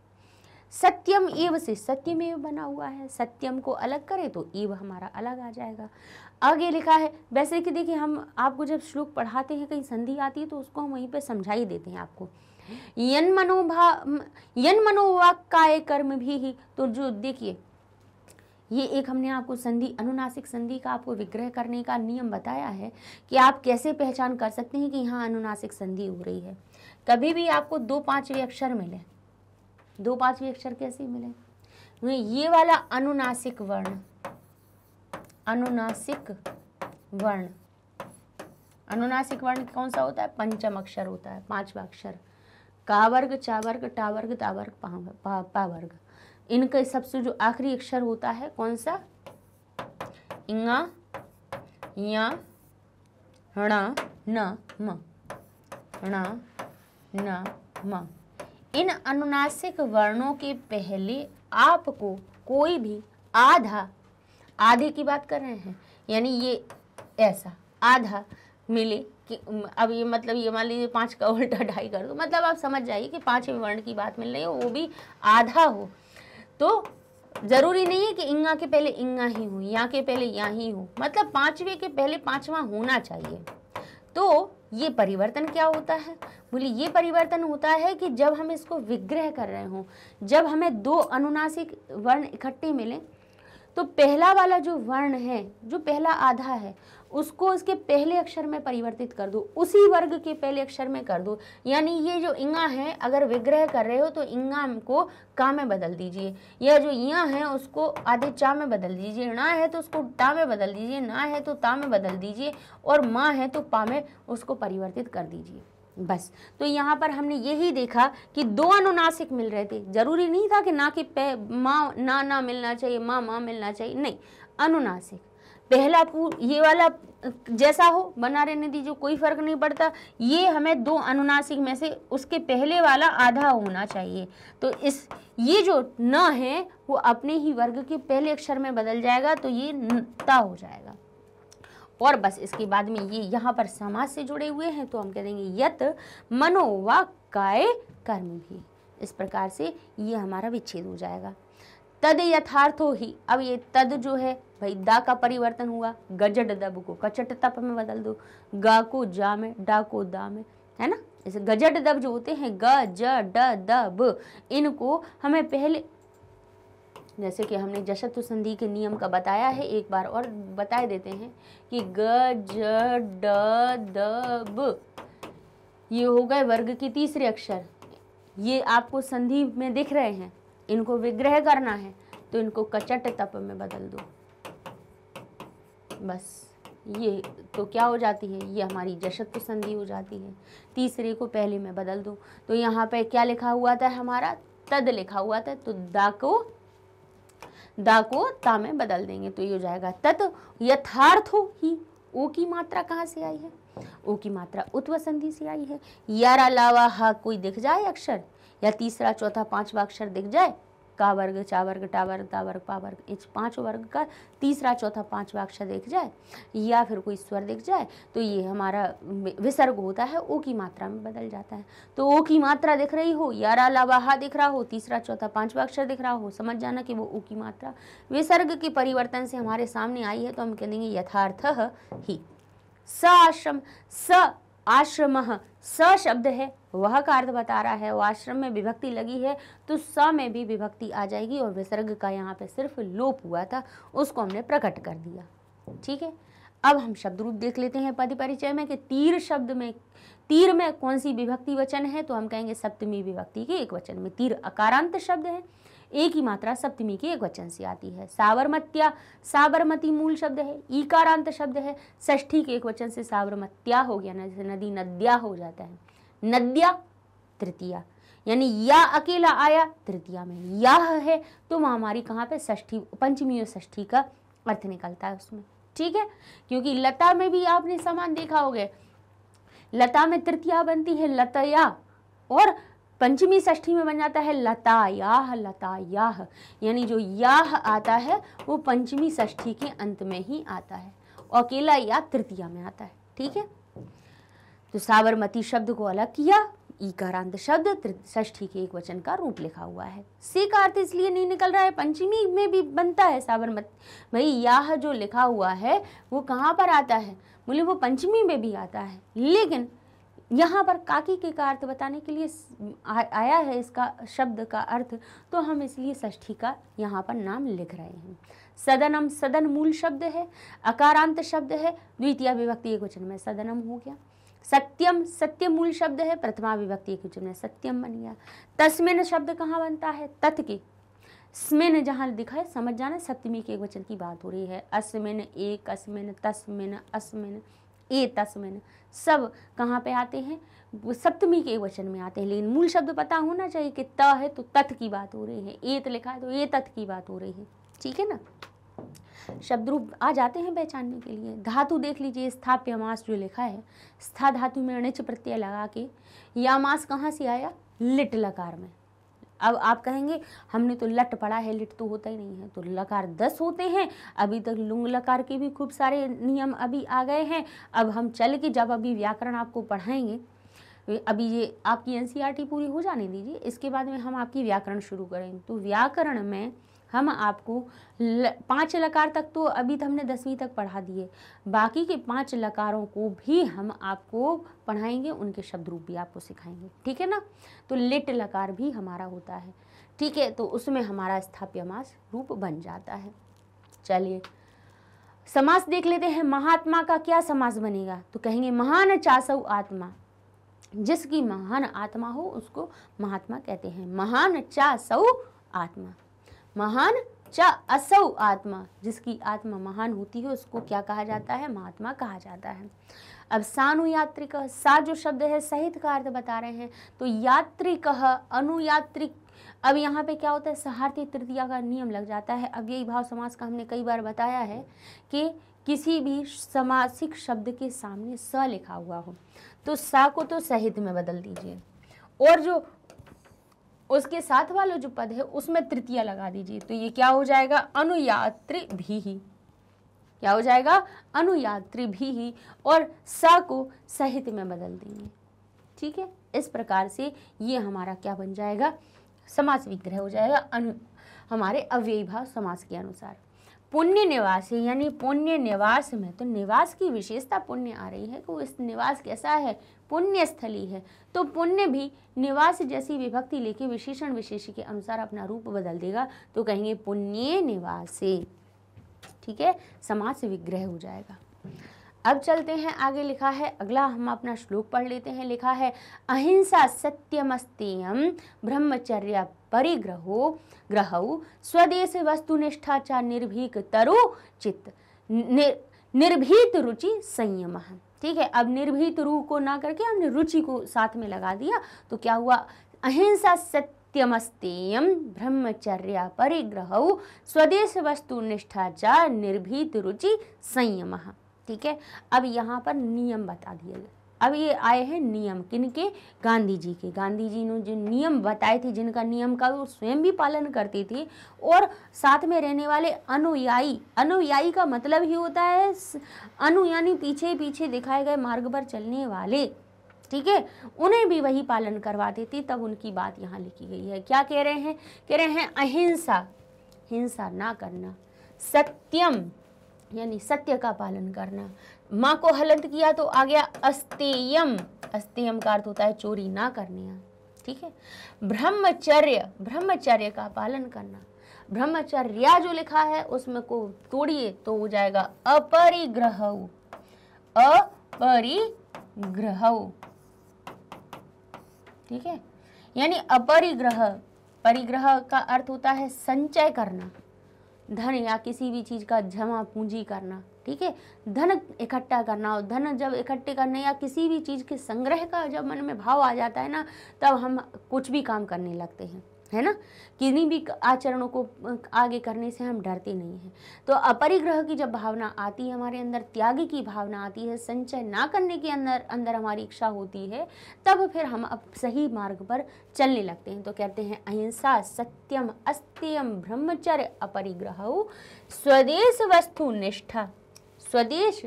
सत्यम एव से सत्यमेव बना हुआ है सत्यम को अलग करें तो एव हमारा अलग आ जाएगा आगे लिखा है वैसे कि देखिए हम आपको जब श्लोक पढ़ाते हैं कहीं संधि आती है तो उसको हम वहीं पे समझा ही देते हैं आपको यन मनोभा यन मनोवाक्य कर्म भी ही तो जो देखिए ये एक हमने आपको संधि अनुनासिक संधि का आपको विग्रह करने का नियम बताया है कि आप कैसे पहचान कर सकते हैं कि यहाँ अनुनासिक संधि हो रही है कभी भी आपको दो पाँचवें अक्षर मिले दो पांचवी अक्षर कैसे मिले ये वाला अनुनासिक वर्ण अनुनासिक वर्ण अनुनासिक वर्ण कौन सा होता है पंचम अक्षर होता है पांचवा अक्षर का वर्ग चा वर्ग टा वर्ग सबसे जो आखिरी अक्षर होता है कौन सा इंगा या णा न म णा न म इन अनुनासिक वर्णों के पहले आपको कोई भी आधा आधे की बात कर रहे हैं यानी ये ऐसा आधा मिले कि अब ये मतलब ये मान लीजिए पाँच का उल्टा ढाई कर दो मतलब आप समझ जाइए कि पाँचवें वर्ण की बात मिल रही है वो भी आधा हो तो जरूरी नहीं है कि इंगा के पहले इंगा ही हो यहाँ के पहले यहाँ ही हो मतलब पाँचवें के पहले पाँचवा होना चाहिए तो ये परिवर्तन क्या होता है बोली ये परिवर्तन होता है कि जब हम इसको विग्रह कर रहे हों जब हमें दो अनुनासिक वर्ण इकट्ठे मिलें तो पहला वाला जो वर्ण है जो पहला आधा है उसको उसके पहले अक्षर में परिवर्तित कर दो उसी वर्ग के पहले अक्षर में कर दो यानी ये जो इंगा है अगर विग्रह कर रहे हो तो इंगा को का में बदल दीजिए या जो इया है उसको आधे चा में बदल दीजिए ना है तो उसको टा में बदल दीजिए ना है तो ता में बदल दीजिए और माँ है तो पा में उसको परिवर्तित कर दीजिए बस तो यहाँ पर हमने यही देखा कि दो अनुनासिक मिल रहे थे जरूरी नहीं था कि ना कि पे माँ ना ना मिलना चाहिए माँ माँ मिलना चाहिए नहीं अनुनासिक पहला ये वाला जैसा हो बना रहने दीजिए कोई फर्क नहीं पड़ता ये हमें दो अनुनासिक में से उसके पहले वाला आधा होना चाहिए तो इस ये जो न है वो अपने ही वर्ग के पहले अक्षर में बदल जाएगा तो ये ता हो जाएगा और बस इसके बाद में ये यहाँ पर समाज से जुड़े हुए हैं तो हम कह देंगे यत मनो व काय कर्म भी इस प्रकार से ये हमारा विच्छेद हो जाएगा तद यथार्थो ही अब ये तद जो है भाई दा का परिवर्तन हुआ गजट दब को कचट तप में बदल दो गा को जा में डा को दा में है ना जैसे गजट दब जो होते हैं ग ज ड दब इनको हमें पहले जैसे कि हमने जशत्व संधि के नियम का बताया है एक बार और बता देते हैं कि ग ज ड द ब ये हो गए वर्ग के तीसरे अक्षर ये आपको संधि में दिख रहे हैं इनको विग्रह करना है तो इनको कचट तप में बदल दो बस ये तो क्या हो जाती है ये हमारी जशत्व संधि हो जाती है तीसरे को पहले में बदल दो तो यहाँ पे क्या लिखा हुआ था हमारा तद लिखा हुआ था तो दा को दा को ता में बदल देंगे तो ये हो जाएगा तत् यथार्थ हो ही ओ की मात्रा कहाँ से आई है ओ की मात्रा उत्व संधि से आई है यार अलावा हा कोई दिख जाए अक्षर या तीसरा चौथा पांचवा अक्षर दिख जाए का वर्ग चा वर्ग टा वर्ग ता वर्ग पा वर्ग इस पाँच वर्ग का तीसरा चौथा पाँचवा अक्षर देख जाए या फिर कोई स्वर देख जाए तो ये हमारा विसर्ग होता है ओ की मात्रा में बदल जाता है तो ओ की मात्रा दिख रही हो या लावाहा दिख रहा हो तीसरा चौथा पाँचवा अक्षर दिख रहा हो समझ जाना कि वो ओ की मात्रा विसर्ग के परिवर्तन से हमारे सामने आई है तो हम कह देंगे यथार्थ ही स आश्रम स आश्रम स शब्द है वह का अर्थ बता रहा है वह आश्रम में विभक्ति लगी है तो स में भी विभक्ति आ जाएगी और विसर्ग का यहाँ पे सिर्फ लोप हुआ था उसको हमने प्रकट कर दिया ठीक है अब हम शब्द रूप देख लेते हैं पद परिचय में कि तीर शब्द में तीर में कौन सी विभक्ति वचन है तो हम कहेंगे सप्तमी विभक्ति के एक वचन में तीर अकारांत शब्द है एक ही मात्रा सप्तमी के एक वचन से आती है साबरमत्या साबरमती मूल शब्द है ईकारांत शब्द है षष्ठी के एक वचन से साबरमत्या हो गया जैसे नदी नद्या हो जाता है नद्या तृतीया यानी या अकेला आया तृतीया में यह है तो वहाँ हमारी कहाँ पे षष्ठी पंचमी और षष्ठी का अर्थ निकलता है उसमें ठीक है क्योंकि लता में भी आपने समान देखा हो गया लता में तृतीया बनती है लतया और पंचमी षष्ठी में बन जाता है लता याह लता याह यानी जो याह आता है वो पंचमी षष्ठी के अंत में ही आता है अकेला या तृतीया में आता है ठीक है तो साबरमती शब्द को अलग किया ईकारांत शब्द षष्ठी के एक वचन का रूप लिखा हुआ है सी का अर्थ इसलिए नहीं निकल रहा है पंचमी में भी बनता है साबरमती भाई याह जो लिखा हुआ है वो कहाँ पर आता है बोले वो पंचमी में भी आता है लेकिन यहाँ पर काकी के का अर्थ बताने के लिए आया है इसका शब्द का अर्थ तो हम इसलिए षष्ठी का यहाँ पर नाम लिख रहे हैं सदनम सदन मूल शब्द है अकारांत शब्द है द्वितीय विभक्ति एक वचन में सदनम हो गया सत्यम सत्य मूल शब्द है प्रथमा विभक्ति एक वचन में सत्यम बन गया तस्मिन शब्द कहाँ बनता है तत् के स्मिन जहाँ दिखा है समझ जाना सप्तमी के एक वचन की बात हो रही है अस्मिन एक अस्मिन तस्मिन अस्मिन ए तस्मिन सब कहाँ पे आते हैं सप्तमी के वचन में आते हैं लेकिन मूल शब्द पता होना चाहिए कि त है तो तथ की बात हो रही है एत लिखा है तो ए तथ की बात हो रही है ठीक है ना शब्द रूप आ जाते हैं पहचानने के लिए धातु देख लीजिए स्थाप्यमास जो लिखा है स्था धातु में अणिच प्रत्यय लगा के या मास कहाँ से आया लिट लकार में अब आप कहेंगे हमने तो लट पढ़ा है लिट तो होता ही नहीं है तो लकार दस होते हैं अभी तक लुंग लकार के भी खूब सारे नियम अभी आ गए हैं अब हम चल के जब अभी व्याकरण आपको पढ़ाएंगे अभी ये आपकी एनसीईआरटी e पूरी हो जाने दीजिए इसके बाद में हम आपकी व्याकरण शुरू करेंगे तो व्याकरण में हम आपको ल, पाँच लकार तक तो अभी तो हमने दसवीं तक पढ़ा दिए बाकी के पांच लकारों को भी हम आपको पढ़ाएंगे उनके शब्द रूप भी आपको सिखाएंगे ठीक है ना तो लिट लकार भी हमारा होता है ठीक है तो उसमें हमारा स्थाप्यमास रूप बन जाता है चलिए समास देख लेते हैं महात्मा का क्या समास बनेगा तो कहेंगे महान चासव आत्मा जिसकी महान आत्मा हो उसको महात्मा कहते हैं महान चासव आत्मा महान च असौ आत्मा जिसकी आत्मा महान होती है उसको क्या कहा जाता है महात्मा कहा जाता है अब यात्रिक सा जो शब्द है सहित का अर्थ बता रहे हैं तो यात्रिक अनुयात्रिक अब यहाँ पे क्या होता है सहार्थी तृतीया का नियम लग जाता है अव्ययी भाव समास का हमने कई बार बताया है कि किसी भी समासिक शब्द के सामने स लिखा हुआ हो तो सा को तो सहित में बदल दीजिए और जो उसके साथ वाला जो पद है उसमें तृतीय लगा दीजिए तो ये क्या हो जाएगा अनुयात्री भी ही क्या हो जाएगा अनुयात्री भी ही और स को सहित में बदल देंगे ठीक है इस प्रकार से ये हमारा क्या बन जाएगा समाज विग्रह हो जाएगा अनु हमारे अव्यय भाव समाज के अनुसार पुण्य निवास यानी पुण्य निवास में तो निवास की विशेषता पुण्य आ रही है कि तो इस निवास कैसा है पुण्य स्थली है तो पुण्य भी निवास जैसी विभक्ति लेके विशेषण विशेष के अनुसार अपना रूप बदल देगा तो कहेंगे पुण्य निवासे ठीक है समाज विग्रह हो जाएगा अब चलते हैं आगे लिखा है अगला हम अपना श्लोक पढ़ लेते हैं लिखा है अहिंसा सत्यमस्तेयम ब्रह्मचर्य परिग्रहो ग्रह स्वदेश वस्तुनिष्ठा च निर्भीक तरु चित्त निर्भीत रुचि संयम ठीक है अब निर्भीत रूह को ना करके हमने रुचि को साथ में लगा दिया तो क्या हुआ अहिंसा सत्यमस्तेम सत्यमस्तेयम ब्रह्मचर्या परिग्रह स्वदेश वस्तु निष्ठाचार निर्भीत रुचि संयम ठीक है अब यहाँ पर नियम बता दिया अब ये आए हैं नियम किनके गांधी जी के गांधी जी ने जो नियम बताए थे जिनका नियम का वो स्वयं भी पालन करते थे और साथ में रहने वाले अनुयायी अनुयायी का मतलब ही होता है अनु यानी पीछे पीछे दिखाए गए मार्ग पर चलने वाले ठीक है उन्हें भी वही पालन करवाते थे तब उनकी बात यहाँ लिखी गई है क्या कह रहे हैं कह रहे हैं अहिंसा हिंसा ना करना सत्यम यानी सत्य का पालन करना माँ को हलंत किया तो आ गया अस्तेयम अस्तेयम का अर्थ होता है चोरी ना करना ठीक है ब्रह्मचर्य ब्रह्मचर्य का पालन करना ब्रह्मचर्या जो लिखा है उसमें को तोड़िए तो हो जाएगा अपरिग्रह अपरिग्रह ठीक है यानी अपरिग्रह परिग्रह का अर्थ होता है संचय करना धन या किसी भी चीज़ का जमा पूंजी करना ठीक है धन इकट्ठा करना हो धन जब इकट्ठे करने या किसी भी चीज़ के संग्रह का जब मन में भाव आ जाता है ना तब हम कुछ भी काम करने लगते हैं है ना किन्हीं भी आचरणों को आगे करने से हम डरते नहीं हैं तो अपरिग्रह की जब भावना आती है हमारे अंदर त्यागी की भावना आती है संचय ना करने के अंदर अंदर हमारी इच्छा होती है तब फिर हम अब सही मार्ग पर चलने लगते हैं तो कहते हैं अहिंसा सत्यम अस्त्यम ब्रह्मचर्य अपरिग्रह स्वदेश वस्तु निष्ठा स्वदेश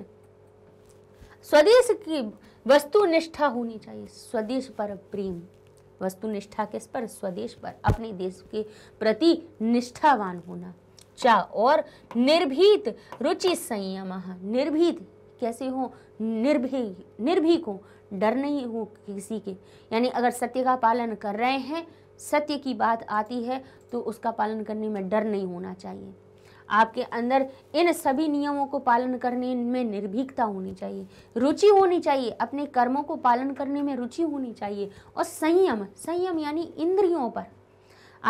स्वदेश की वस्तु निष्ठा होनी चाहिए स्वदेश पर प्रेम वस्तु निष्ठा किस पर स्वदेश पर अपने देश के प्रति निष्ठावान होना चा और निर्भीत रुचि संयम निर्भीत कैसे हो निर्भी निर्भीक हो डर नहीं हो किसी के यानी अगर सत्य का पालन कर रहे हैं सत्य की बात आती है तो उसका पालन करने में डर नहीं होना चाहिए आपके अंदर इन सभी नियमों को पालन करने में निर्भीकता होनी चाहिए रुचि होनी चाहिए अपने कर्मों को पालन करने में रुचि होनी चाहिए और संयम संयम यानी इंद्रियों पर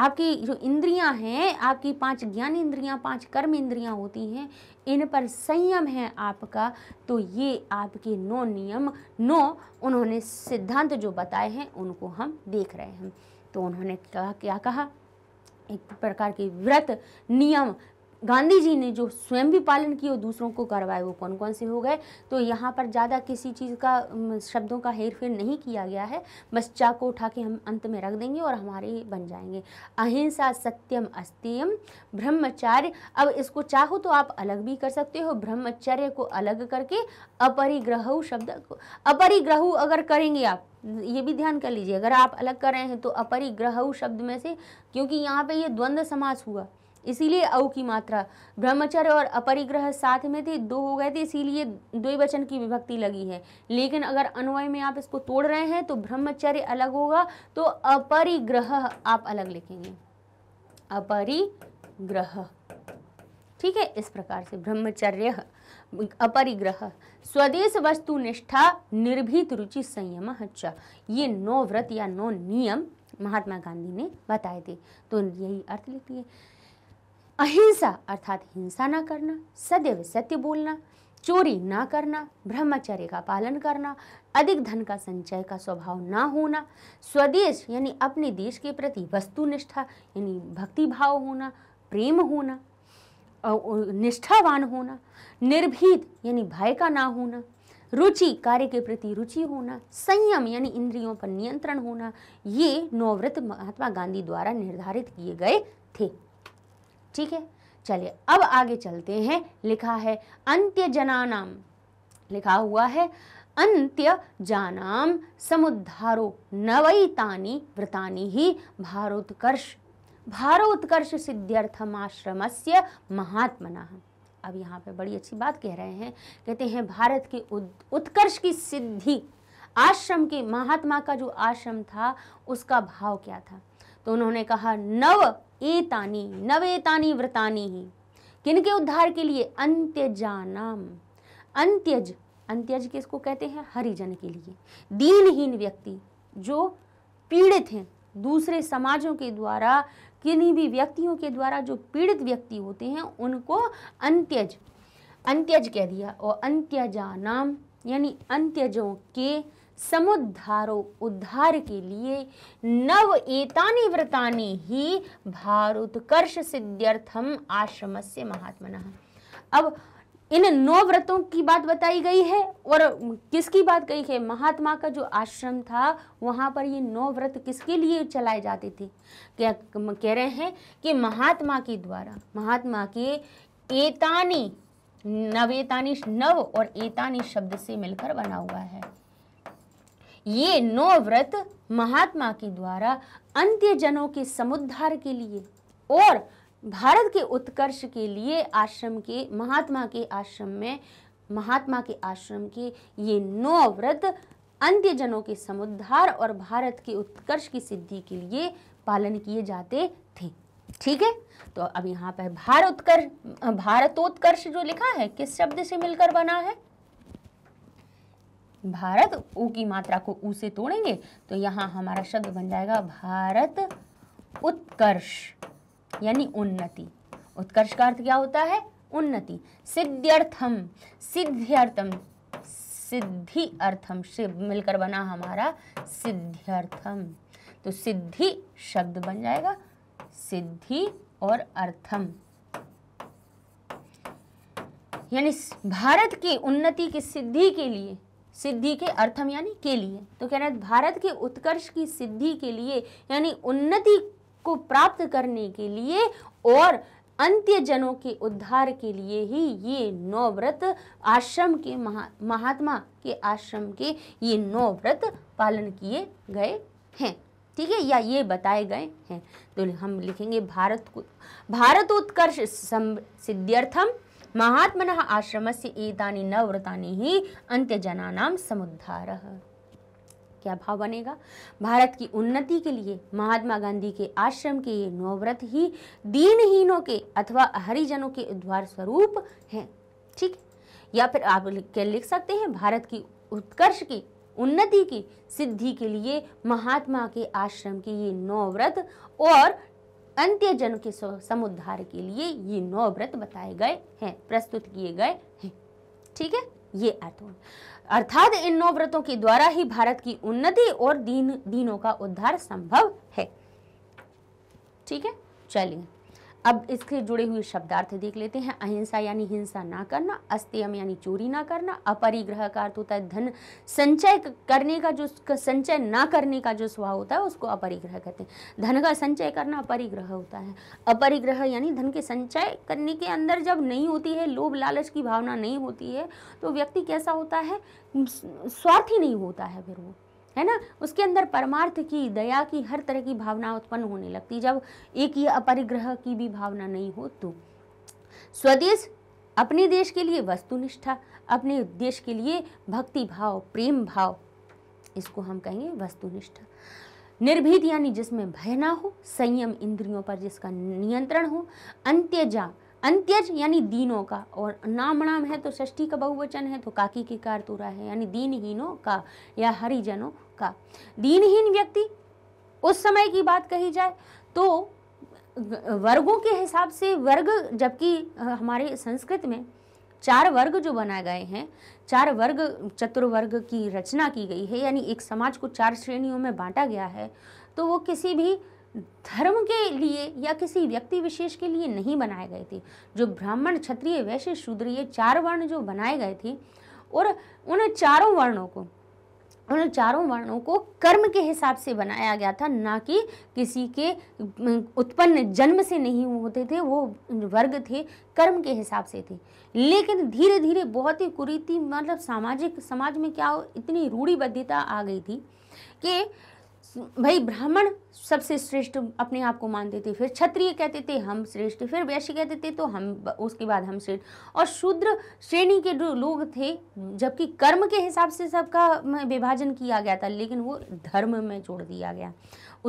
आपकी जो इंद्रियां हैं आपकी पांच ज्ञान इंद्रियां पांच कर्म इंद्रियां होती हैं इन पर संयम है आपका तो ये आपके नौ नियम नौ उन्होंने सिद्धांत जो बताए हैं उनको हम देख रहे हैं तो उन्होंने क्या क्या कहा एक प्रकार के व्रत नियम गांधी जी ने जो स्वयं भी पालन किया और दूसरों को करवाए वो कौन कौन से हो गए तो यहाँ पर ज़्यादा किसी चीज़ का शब्दों का हेर फेर नहीं किया गया है बस चा को उठा के हम अंत में रख देंगे और हमारे बन जाएंगे अहिंसा सत्यम अस्त्यम ब्रह्मचार्य अब इसको चाहो तो आप अलग भी कर सकते हो ब्रह्मचर्य को अलग करके अपरिग्रह शब्द अपरिग्रह अगर करेंगे आप ये भी ध्यान कर लीजिए अगर आप अलग कर रहे हैं तो अपरिग्रह शब्द में से क्योंकि यहाँ पे ये द्वंद्व समास हुआ इसीलिए औ की मात्रा ब्रह्मचर्य और अपरिग्रह साथ में थे दो हो गए थे इसीलिए द्विवचन की विभक्ति लगी है लेकिन अगर अन्वय में आप इसको तोड़ रहे हैं तो ब्रह्मचर्य अलग होगा तो अपरिग्रह आप अलग लिखेंगे अपरिग्रह ठीक है इस प्रकार से ब्रह्मचर्य अपरिग्रह स्वदेश वस्तु निष्ठा निर्भीत रुचि संयम हच्चा ये नौ व्रत या नौ नियम महात्मा गांधी ने बताए थे तो यही अर्थ लिख दिए अहिंसा अर्थात हिंसा ना करना सदैव सत्य बोलना चोरी ना करना ब्रह्मचर्य का पालन करना अधिक धन का संचय का स्वभाव ना होना स्वदेश यानी अपने देश के प्रति वस्तुनिष्ठा यानी भक्ति भाव होना प्रेम होना निष्ठावान होना निर्भीत यानी भय का ना होना रुचि कार्य के प्रति रुचि होना संयम यानी इंद्रियों पर नियंत्रण होना ये नौव्रत महात्मा गांधी द्वारा निर्धारित किए गए थे ठीक है चलिए अब आगे चलते हैं लिखा है अंत्य जनानाम लिखा हुआ है अंत्य जानाम समुद्धारो नवैतानि व्रतानी ही भारोत्कर्ष भारोत्कर्ष से महात्मना अब यहाँ पे बड़ी अच्छी बात कह रहे हैं कहते हैं भारत के उत्कर्ष की सिद्धि आश्रम के महात्मा का जो आश्रम था उसका भाव क्या था तो उन्होंने कहा नव एतानी नवेतानी व्रतानी ही किनके उद्धार के लिए अंत्यजानाम अंत्यज अंत्यज किसको कहते हैं हरिजन के लिए दीनहीन व्यक्ति जो पीड़ित हैं दूसरे समाजों के द्वारा किन्हीं भी व्यक्तियों के द्वारा जो पीड़ित व्यक्ति होते हैं उनको अंत्यज अंत्यज कह दिया और अंत्यजानाम यानी अंत्यजों के समुद्धारो उद्धार के लिए नव एतानी व्रतानी ही भारोत्कर्ष सिद्ध्यर्थम आश्रम से महात्मना अब इन नौ व्रतों की बात बताई गई है और किसकी बात कही है महात्मा का जो आश्रम था वहाँ पर ये नौ व्रत किसके लिए चलाए जाते थे क्या कह रहे हैं कि महात्मा के द्वारा महात्मा के एतानी नवेतानी नव और एतानी शब्द से मिलकर बना हुआ है ये नौ व्रत महात्मा के द्वारा अंत्यजनों के समुद्धार के लिए और भारत के उत्कर्ष के लिए आश्रम के महात्मा के आश्रम में महात्मा के आश्रम के ये नौ व्रत अंत्यजनों के समुद्धार और भारत के उत्कर्ष की सिद्धि के लिए पालन किए जाते थे ठीक है तो अब यहाँ पर भारत उत्कर्ष भारतोत्कर्ष जो लिखा है किस शब्द से मिलकर बना है भारत ऊ की मात्रा को ऊ से तोड़ेंगे तो यहाँ हमारा शब्द बन जाएगा भारत उत्कर्ष यानी उन्नति उत्कर्ष का अर्थ क्या होता है उन्नति सिद्ध्यर्थम सिद्ध्यर्थम सिद्धि अर्थम से मिलकर बना हमारा सिद्ध्यर्थम तो सिद्धि शब्द बन जाएगा सिद्धि और अर्थम यानी भारत की उन्नति की सिद्धि के लिए सिद्धि के अर्थम यानी के लिए तो कह रहे हैं भारत के उत्कर्ष की सिद्धि के लिए यानी उन्नति को प्राप्त करने के लिए और अंत्यजनों के उद्धार के लिए ही ये नौ व्रत आश्रम के महा महात्मा के आश्रम के ये नौ व्रत पालन किए गए हैं ठीक है या ये बताए गए हैं तो हम लिखेंगे भारत को भारत उत्कर्ष सिद्ध्यर्थम महात्म आश्रम से व्रता ही अंत्य अंत्यजनानाम समुद्धार क्या भाव बनेगा भारत की उन्नति के लिए महात्मा गांधी के आश्रम के ये नवव्रत ही दीनहीनों के अथवा हरिजनों के उद्वार स्वरूप हैं ठीक या फिर आप क्या लिख सकते हैं भारत की उत्कर्ष की उन्नति की सिद्धि के लिए महात्मा के आश्रम के ये नौ व्रत और अंत्यजन के समुद्धार के लिए ये नौ व्रत बताए गए हैं प्रस्तुत किए गए हैं ठीक है ये अर्थ अर्थात इन नौ व्रतों के द्वारा ही भारत की उन्नति और दीन दीनों का उद्धार संभव है ठीक है चलिए अब इसके जुड़े हुए शब्दार्थ देख लेते हैं अहिंसा यानी हिंसा ना करना अस्त्यम यानी चोरी ना करना अपरिग्रह का अर्थ होता है धन संचय करने का जो संचय ना करने का जो स्वभाव होता है उसको अपरिग्रह कहते हैं धन का संचय करना अपरिग्रह होता है अपरिग्रह यानी धन के संचय करने के अंदर जब नहीं होती है लोभ लालच की भावना नहीं होती है तो व्यक्ति कैसा होता है स्वार्थी नहीं होता है फिर वो है ना उसके अंदर परमार्थ की दया की हर तरह की भावना उत्पन्न होने लगती जब एक ही अपरिग्रह की भी भावना नहीं हो तो स्वदेश अपने देश के लिए वस्तुनिष्ठा अपने देश के लिए भक्ति भाव प्रेम भाव इसको हम कहेंगे वस्तुनिष्ठा निर्भीत यानी जिसमें भय ना हो संयम इंद्रियों पर जिसका नियंत्रण हो अंत्यजा अंत्यज यानी दीनों का और नाम नाम है तो षष्ठी का बहुवचन है तो काकी की कार तुरा है यानी दीनहीनों का या हरिजनों का दीनहीन व्यक्ति उस समय की बात कही जाए तो वर्गों के हिसाब से वर्ग जबकि हमारे संस्कृत में चार वर्ग जो बनाए गए हैं चार वर्ग चतुर्वर्ग की रचना की गई है यानी एक समाज को चार श्रेणियों में बांटा गया है तो वो किसी भी धर्म के लिए या किसी व्यक्ति विशेष के लिए नहीं बनाए गए थे जो ब्राह्मण क्षत्रिय वैश्य शूद्रीय चार वर्ण जो बनाए गए थे और उन चारों वर्णों को उन चारों वर्णों को कर्म के हिसाब से बनाया गया था ना कि किसी के उत्पन्न जन्म से नहीं होते थे वो वर्ग थे कर्म के हिसाब से थे लेकिन धीरे धीरे बहुत ही कुरीति मतलब सामाजिक समाज में क्या हो इतनी रूढ़ीबद्धता आ गई थी कि भाई ब्राह्मण सबसे श्रेष्ठ अपने आप को मानते थे फिर क्षत्रिय कहते थे हम श्रेष्ठ फिर वैश्य कहते थे तो हम उसके बाद हम श्रेष्ठ और शूद्र श्रेणी के जो लोग थे जबकि कर्म के हिसाब से सबका विभाजन किया गया था लेकिन वो धर्म में जोड़ दिया गया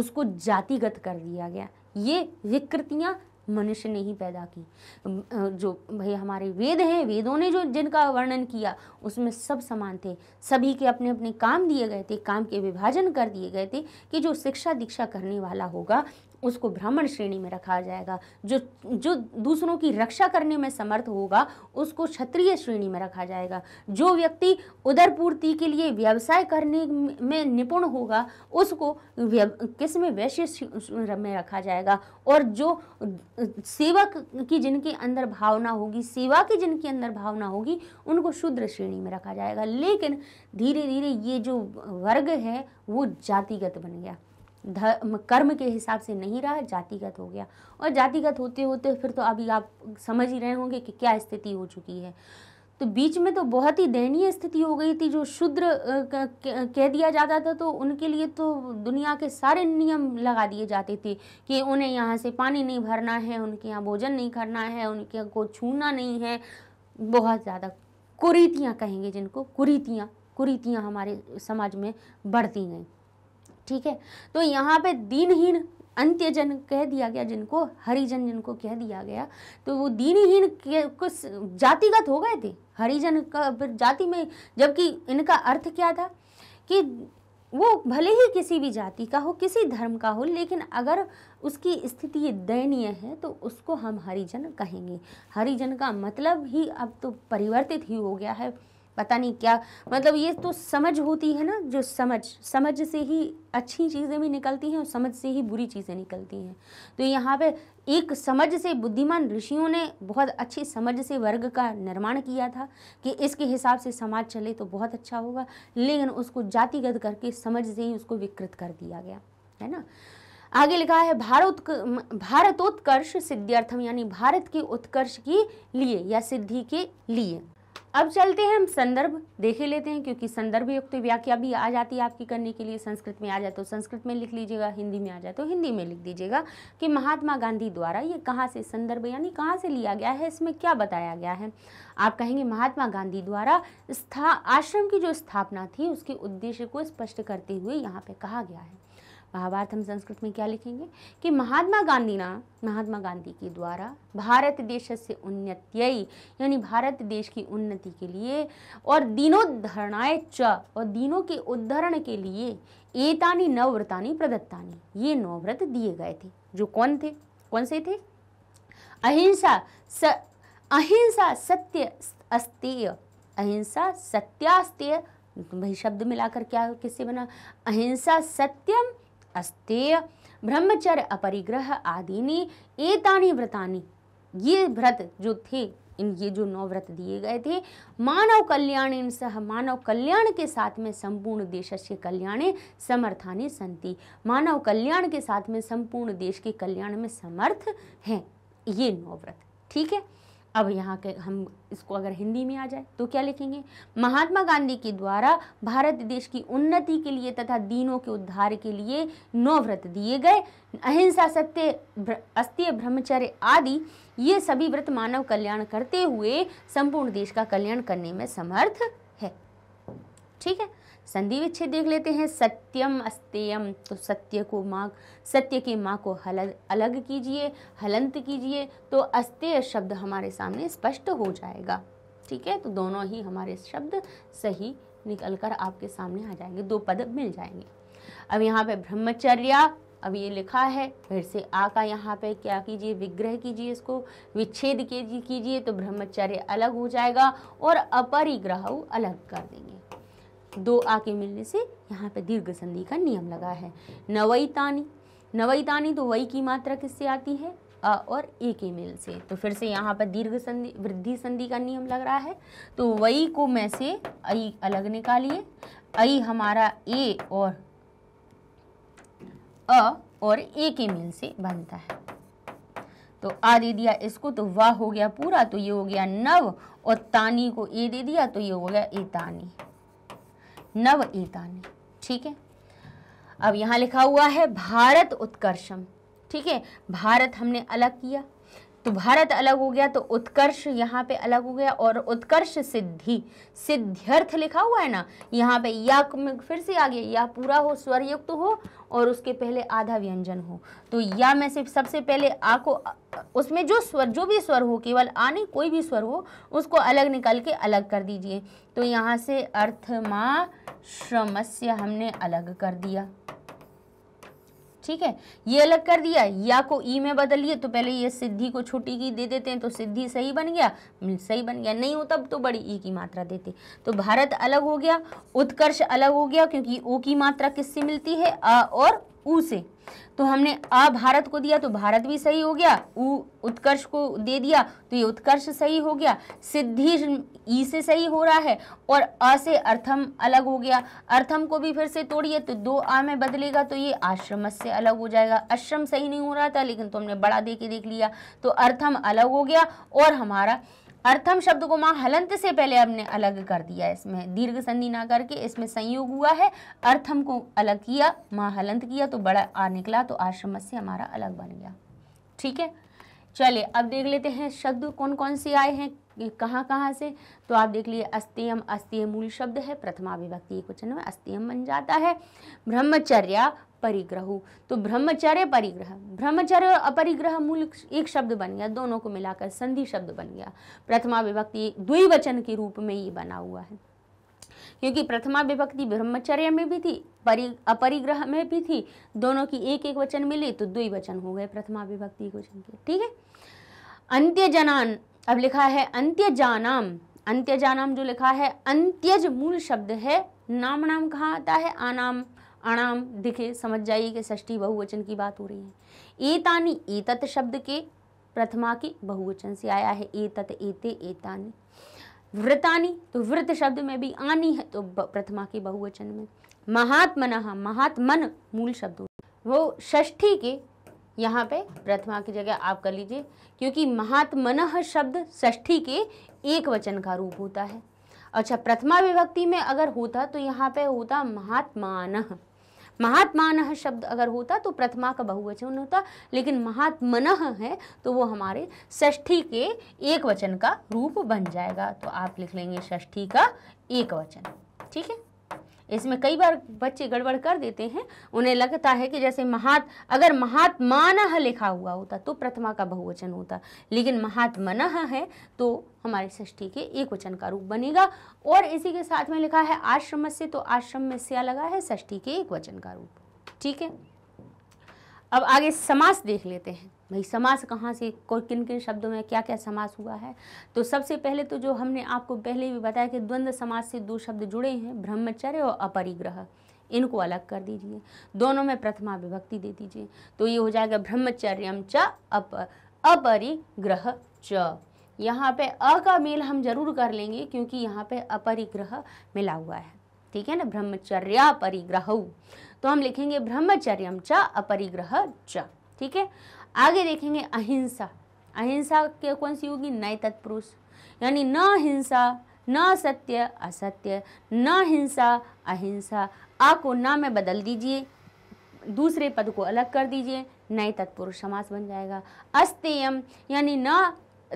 उसको जातिगत कर दिया गया ये विकृतियाँ मनुष्य ने ही पैदा की जो भाई हमारे वेद हैं वेदों ने जो जिनका वर्णन किया उसमें सब समान थे सभी के अपने अपने काम दिए गए थे काम के विभाजन कर दिए गए थे कि जो शिक्षा दीक्षा करने वाला होगा उसको ब्राह्मण श्रेणी में रखा जाएगा जो जो दूसरों की रक्षा करने में समर्थ होगा उसको क्षत्रिय श्रेणी में रखा जाएगा जो व्यक्ति उदर पूर्ति के लिए व्यवसाय करने में निपुण होगा उसको किस में वैश्य में रखा जाएगा और जो सेवक की जिनके अंदर भावना होगी सेवा की जिनके अंदर भावना होगी उनको शूद्र श्रेणी में रखा जाएगा लेकिन धीरे धीरे ये जो वर्ग है वो जातिगत बन गया धर्म कर्म के हिसाब से नहीं रहा जातिगत हो गया और जातिगत होते होते फिर तो अभी आप समझ ही रहे होंगे कि क्या स्थिति हो चुकी है तो बीच में तो बहुत ही दयनीय स्थिति हो गई थी जो शूद्र कह दिया जाता था तो उनके लिए तो दुनिया के सारे नियम लगा दिए जाते थे कि उन्हें यहाँ से पानी नहीं भरना है उनके यहाँ भोजन नहीं करना है उनके को छूना नहीं है बहुत ज़्यादा कुरीतियाँ कहेंगे जिनको कुरीतियाँ कुरीतियाँ हमारे समाज में बढ़ती गई ठीक है तो यहाँ पे दीनहीन अंत्यजन कह दिया गया जिनको हरिजन जिनको कह दिया गया तो वो दीनहीन कुछ जातिगत हो गए थे हरिजन का जाति में जबकि इनका अर्थ क्या था कि वो भले ही किसी भी जाति का हो किसी धर्म का हो लेकिन अगर उसकी स्थिति दयनीय है तो उसको हम हरिजन कहेंगे हरिजन का मतलब ही अब तो परिवर्तित ही हो गया है पता नहीं क्या मतलब ये तो समझ होती है ना जो समझ समझ से ही अच्छी चीज़ें भी निकलती हैं और समझ से ही बुरी चीज़ें निकलती हैं तो यहाँ पे एक समझ से बुद्धिमान ऋषियों ने बहुत अच्छी समझ से वर्ग का निर्माण किया था कि इसके हिसाब से समाज चले तो बहुत अच्छा होगा लेकिन उसको जातिगत करके समझ से ही उसको विकृत कर दिया गया है ना आगे लिखा है भारत भारतोत्कर्ष सिद्ध्यर्थम यानी भारत के उत्कर्ष के लिए या सिद्धि के लिए अब चलते हैं हम संदर्भ देखे लेते हैं क्योंकि संदर्भ युक्त व्याख्या भी आ जाती है आपकी करने के लिए संस्कृत में आ जाए तो संस्कृत में लिख लीजिएगा हिंदी में आ जाए तो हिंदी में लिख दीजिएगा कि महात्मा गांधी द्वारा ये कहाँ से संदर्भ यानी कहाँ से लिया गया है इसमें क्या बताया गया है आप कहेंगे महात्मा गांधी द्वारा स्था आश्रम की जो स्थापना थी उसके उद्देश्य को स्पष्ट करते हुए यहाँ पर कहा गया है भावार्थ हम संस्कृत में क्या लिखेंगे कि महात्मा गांधी ना महात्मा गांधी के द्वारा भारत देश से उन्नत्यई यानी भारत देश की उन्नति के लिए और दीनोद्धरणाय च और दीनों के उद्धरण के लिए एतानी नवव्रतानी प्रदत्तानी ये नवव्रत दिए गए थे जो कौन थे कौन से थे अहिंसा स अहिंसा सत्य अस्तेय अहिंसा सत्यास्तेय भाई शब्द मिलाकर क्या किससे बना अहिंसा सत्यम अस्तेय ब्रह्मचर्य अपरिग्रह आदिनी एतानी व्रतानी ये व्रत जो थे इन ये जो नौ व्रत दिए गए थे मानव कल्याण इन सह मानव कल्याण के साथ में संपूर्ण देश के कल्याण समर्थाने संति मानव कल्याण के साथ में संपूर्ण देश के कल्याण में समर्थ हैं ये नौ व्रत ठीक है अब यहाँ के हम इसको अगर हिंदी में आ जाए तो क्या लिखेंगे महात्मा गांधी के द्वारा भारत देश की उन्नति के लिए तथा दीनों के उद्धार के लिए नौ व्रत दिए गए अहिंसा सत्य अस्त्य ब्रह्मचर्य आदि ये सभी व्रत मानव कल्याण करते हुए संपूर्ण देश का कल्याण करने में समर्थ है ठीक है संधि विच्छेद देख लेते हैं सत्यम अस्तेयम तो सत्य को माँ सत्य की माँ को हल अलग कीजिए हलंत कीजिए तो अस्तेय शब्द हमारे सामने स्पष्ट हो जाएगा ठीक है तो दोनों ही हमारे शब्द सही निकल कर आपके सामने आ जाएंगे दो पद मिल जाएंगे अब यहाँ पे ब्रह्मचर्या अब ये लिखा है फिर से आ का यहाँ पे क्या कीजिए विग्रह कीजिए इसको विच्छेद कीजिए तो ब्रह्मचर्य अलग हो जाएगा और अपरिग्रह अलग कर देंगे दो आ के मिलने से यहाँ पे दीर्घ संधि का नियम लगा है नवई तानी तो वही की मात्रा किससे आती है अ और ए के मिल से तो फिर से यहाँ पर दीर्घ संधि वृद्धि संधि का नियम लग रहा है तो वही को मैं से आई अलग निकालिए आई हमारा ए और अ और ए के मिल से बनता है तो आ दे दिया इसको तो वाह हो गया पूरा तो ये हो गया नव और तानी को ए दे दिया तो ये हो गया ए तानी नव ईतानी ठीक है अब यहाँ लिखा हुआ है भारत उत्कर्षम ठीक है भारत हमने अलग किया तो भारत अलग हो गया तो उत्कर्ष यहाँ पे अलग हो गया और उत्कर्ष सिद्धि सिद्ध्यर्थ लिखा हुआ है ना यहाँ पे या फिर से आ गया या पूरा हो स्वरयुक्त तो हो और उसके पहले आधा व्यंजन हो तो या में सिर्फ सबसे पहले आ को उसमें जो स्वर जो भी स्वर हो केवल आ नहीं कोई भी स्वर हो उसको अलग निकाल के अलग कर दीजिए तो यहाँ से अर्थमा श्रमस्य हमने अलग कर दिया ठीक है ये अलग कर दिया या को ई में बदल तो पहले ये सिद्धि को छोटी की दे देते हैं तो सिद्धि सही बन गया हम्म, सही बन गया नहीं हो तब तो बड़ी ई की मात्रा देते तो भारत अलग हो गया उत्कर्ष अलग हो गया क्योंकि ओ की मात्रा किससे मिलती है अ और ऊ से तो हमने अ भारत को दिया तो भारत भी सही हो गया उ उत्कर्ष को दे दिया तो ये उत्कर्ष सही हो गया सिद्धि ई से सही हो रहा है और अ से अर्थम अलग हो गया अर्थम को भी फिर से तोड़िए तो दो आ में बदलेगा तो ये आश्रम से अलग हो जाएगा आश्रम सही नहीं हो रहा था लेकिन तो हमने बड़ा दे के देख लिया तो अर्थम अलग हो गया और हमारा अर्थम शब्द को माँ हलंत से पहले हमने अलग कर दिया इसमें दीर्घ संधि ना करके इसमें संयोग हुआ है अर्थम को अलग किया माँ हलंत किया तो बड़ा आ निकला तो आश्रम से हमारा अलग बन गया ठीक है चलिए अब देख लेते हैं शब्द कौन कौन से आए हैं कहाँ कहाँ से तो आप देख लिए अस्त्यम अस्त्यम मूल शब्द है प्रथमा विभक्ति के क्वेश्चन में अस्त्यम बन जाता है ब्रह्मचर्या परिग्रह तो ब्रह्मचर्य परिग्रह ब्रह्मचर्य और अपरिग्रह मूल एक शब्द बन गया दोनों को मिलाकर संधि शब्द बन गया प्रथमा विभक्ति द्विवचन के रूप में ये बना हुआ है क्योंकि प्रथमा विभक्ति ब्रह्मचर्य में भी थी परि अपरिग्रह में भी थी दोनों की एक एक वचन मिले तो द्विवचन हो गए प्रथमा विभक्ति एक वचन के ठीक है अंत्यजनान अब लिखा है अंत्यजानाम अंत्यजानाम जो लिखा है अंत्यज मूल शब्द है नाम नाम कहाँ आता है आनाम अणाम दिखे समझ जाइए कि षष्ठी बहुवचन की बात हो रही है एतानी एतत शब्द के प्रथमा के बहुवचन से आया है एतत एते एतानी वृतानी तो वृत शब्द में भी आनी है तो प्रथमा के बहुवचन में महात्मन महात्मन मूल शब्द वो षष्ठी के यहाँ पे प्रथमा की जगह आप कर लीजिए क्योंकि महात्मन शब्द षष्ठी के एक वचन का रूप होता है अच्छा प्रथमा विभक्ति में अगर होता तो यहाँ पे होता महात्मान महात्मान शब्द अगर होता तो प्रथमा का बहुवचन होता लेकिन महात्मन है तो वो हमारे षष्ठी के एक वचन का रूप बन जाएगा तो आप लिख लेंगे षष्ठी का एक वचन ठीक है इसमें कई बार बच्चे गड़बड़ कर देते हैं उन्हें लगता है कि जैसे महात अगर महात्मान लिखा हुआ होता तो प्रथमा का बहुवचन होता लेकिन महात्मन है तो हमारे ष्ठी के एक वचन का रूप बनेगा और इसी के साथ में लिखा है आश्रम से तो आश्रम में से लगा है षष्ठी के एक वचन का रूप ठीक है अब आगे समास देख लेते हैं भाई समास कहाँ से किन किन शब्दों में क्या क्या समास हुआ है तो सबसे पहले तो जो हमने आपको पहले भी बताया कि द्वंद्व समास से दो शब्द जुड़े हैं ब्रह्मचर्य और अपरिग्रह इनको अलग कर दीजिए दोनों में प्रथमा विभक्ति दे दीजिए तो ये हो जाएगा ब्रह्मचर्यम च अप अपरिग्रह च यहाँ पे अ का मेल हम जरूर कर लेंगे क्योंकि यहाँ पे अपरिग्रह मिला हुआ है ठीक है ना ब्रह्मचर्या परिग्रह तो हम लिखेंगे ब्रह्मचर्यम च अपरिग्रह च ठीक है आगे देखेंगे अहिंसा अहिंसा के कौन सी होगी नए तत्पुरुष यानी न हिंसा न सत्य असत्य न हिंसा अहिंसा आ को ना में बदल दीजिए दूसरे पद को अलग कर दीजिए नए तत्पुरुष समास बन जाएगा अस्तेयम यानी न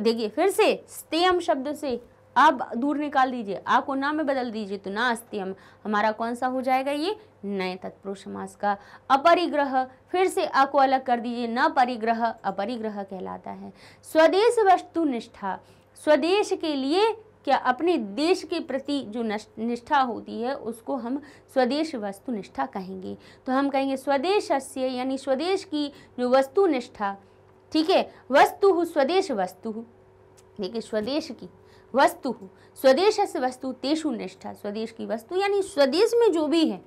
देखिए फिर से स्तेयम शब्द से आप दूर निकाल दीजिए आ को ना में बदल दीजिए तो ना अस्थि हम हमारा कौन सा हो जाएगा ये नए तत्पुरुष समास का अपरिग्रह फिर से आ को अलग कर दीजिए न परिग्रह अपरिग्रह कहलाता है स्वदेश वस्तु निष्ठा स्वदेश के लिए क्या अपने देश के प्रति जो निष्ठा होती है उसको हम स्वदेश वस्तु निष्ठा कहेंगे तो हम कहेंगे स्वदेश यानी स्वदेश की जो वस्तु निष्ठा ठीक है वस्तु स्वदेश वस्तु देखिए स्वदेश की वस्तु स्वदेश से वस्तु तेषु निष्ठा स्वदेश की वस्तु यानी स्वदेश में जो भी है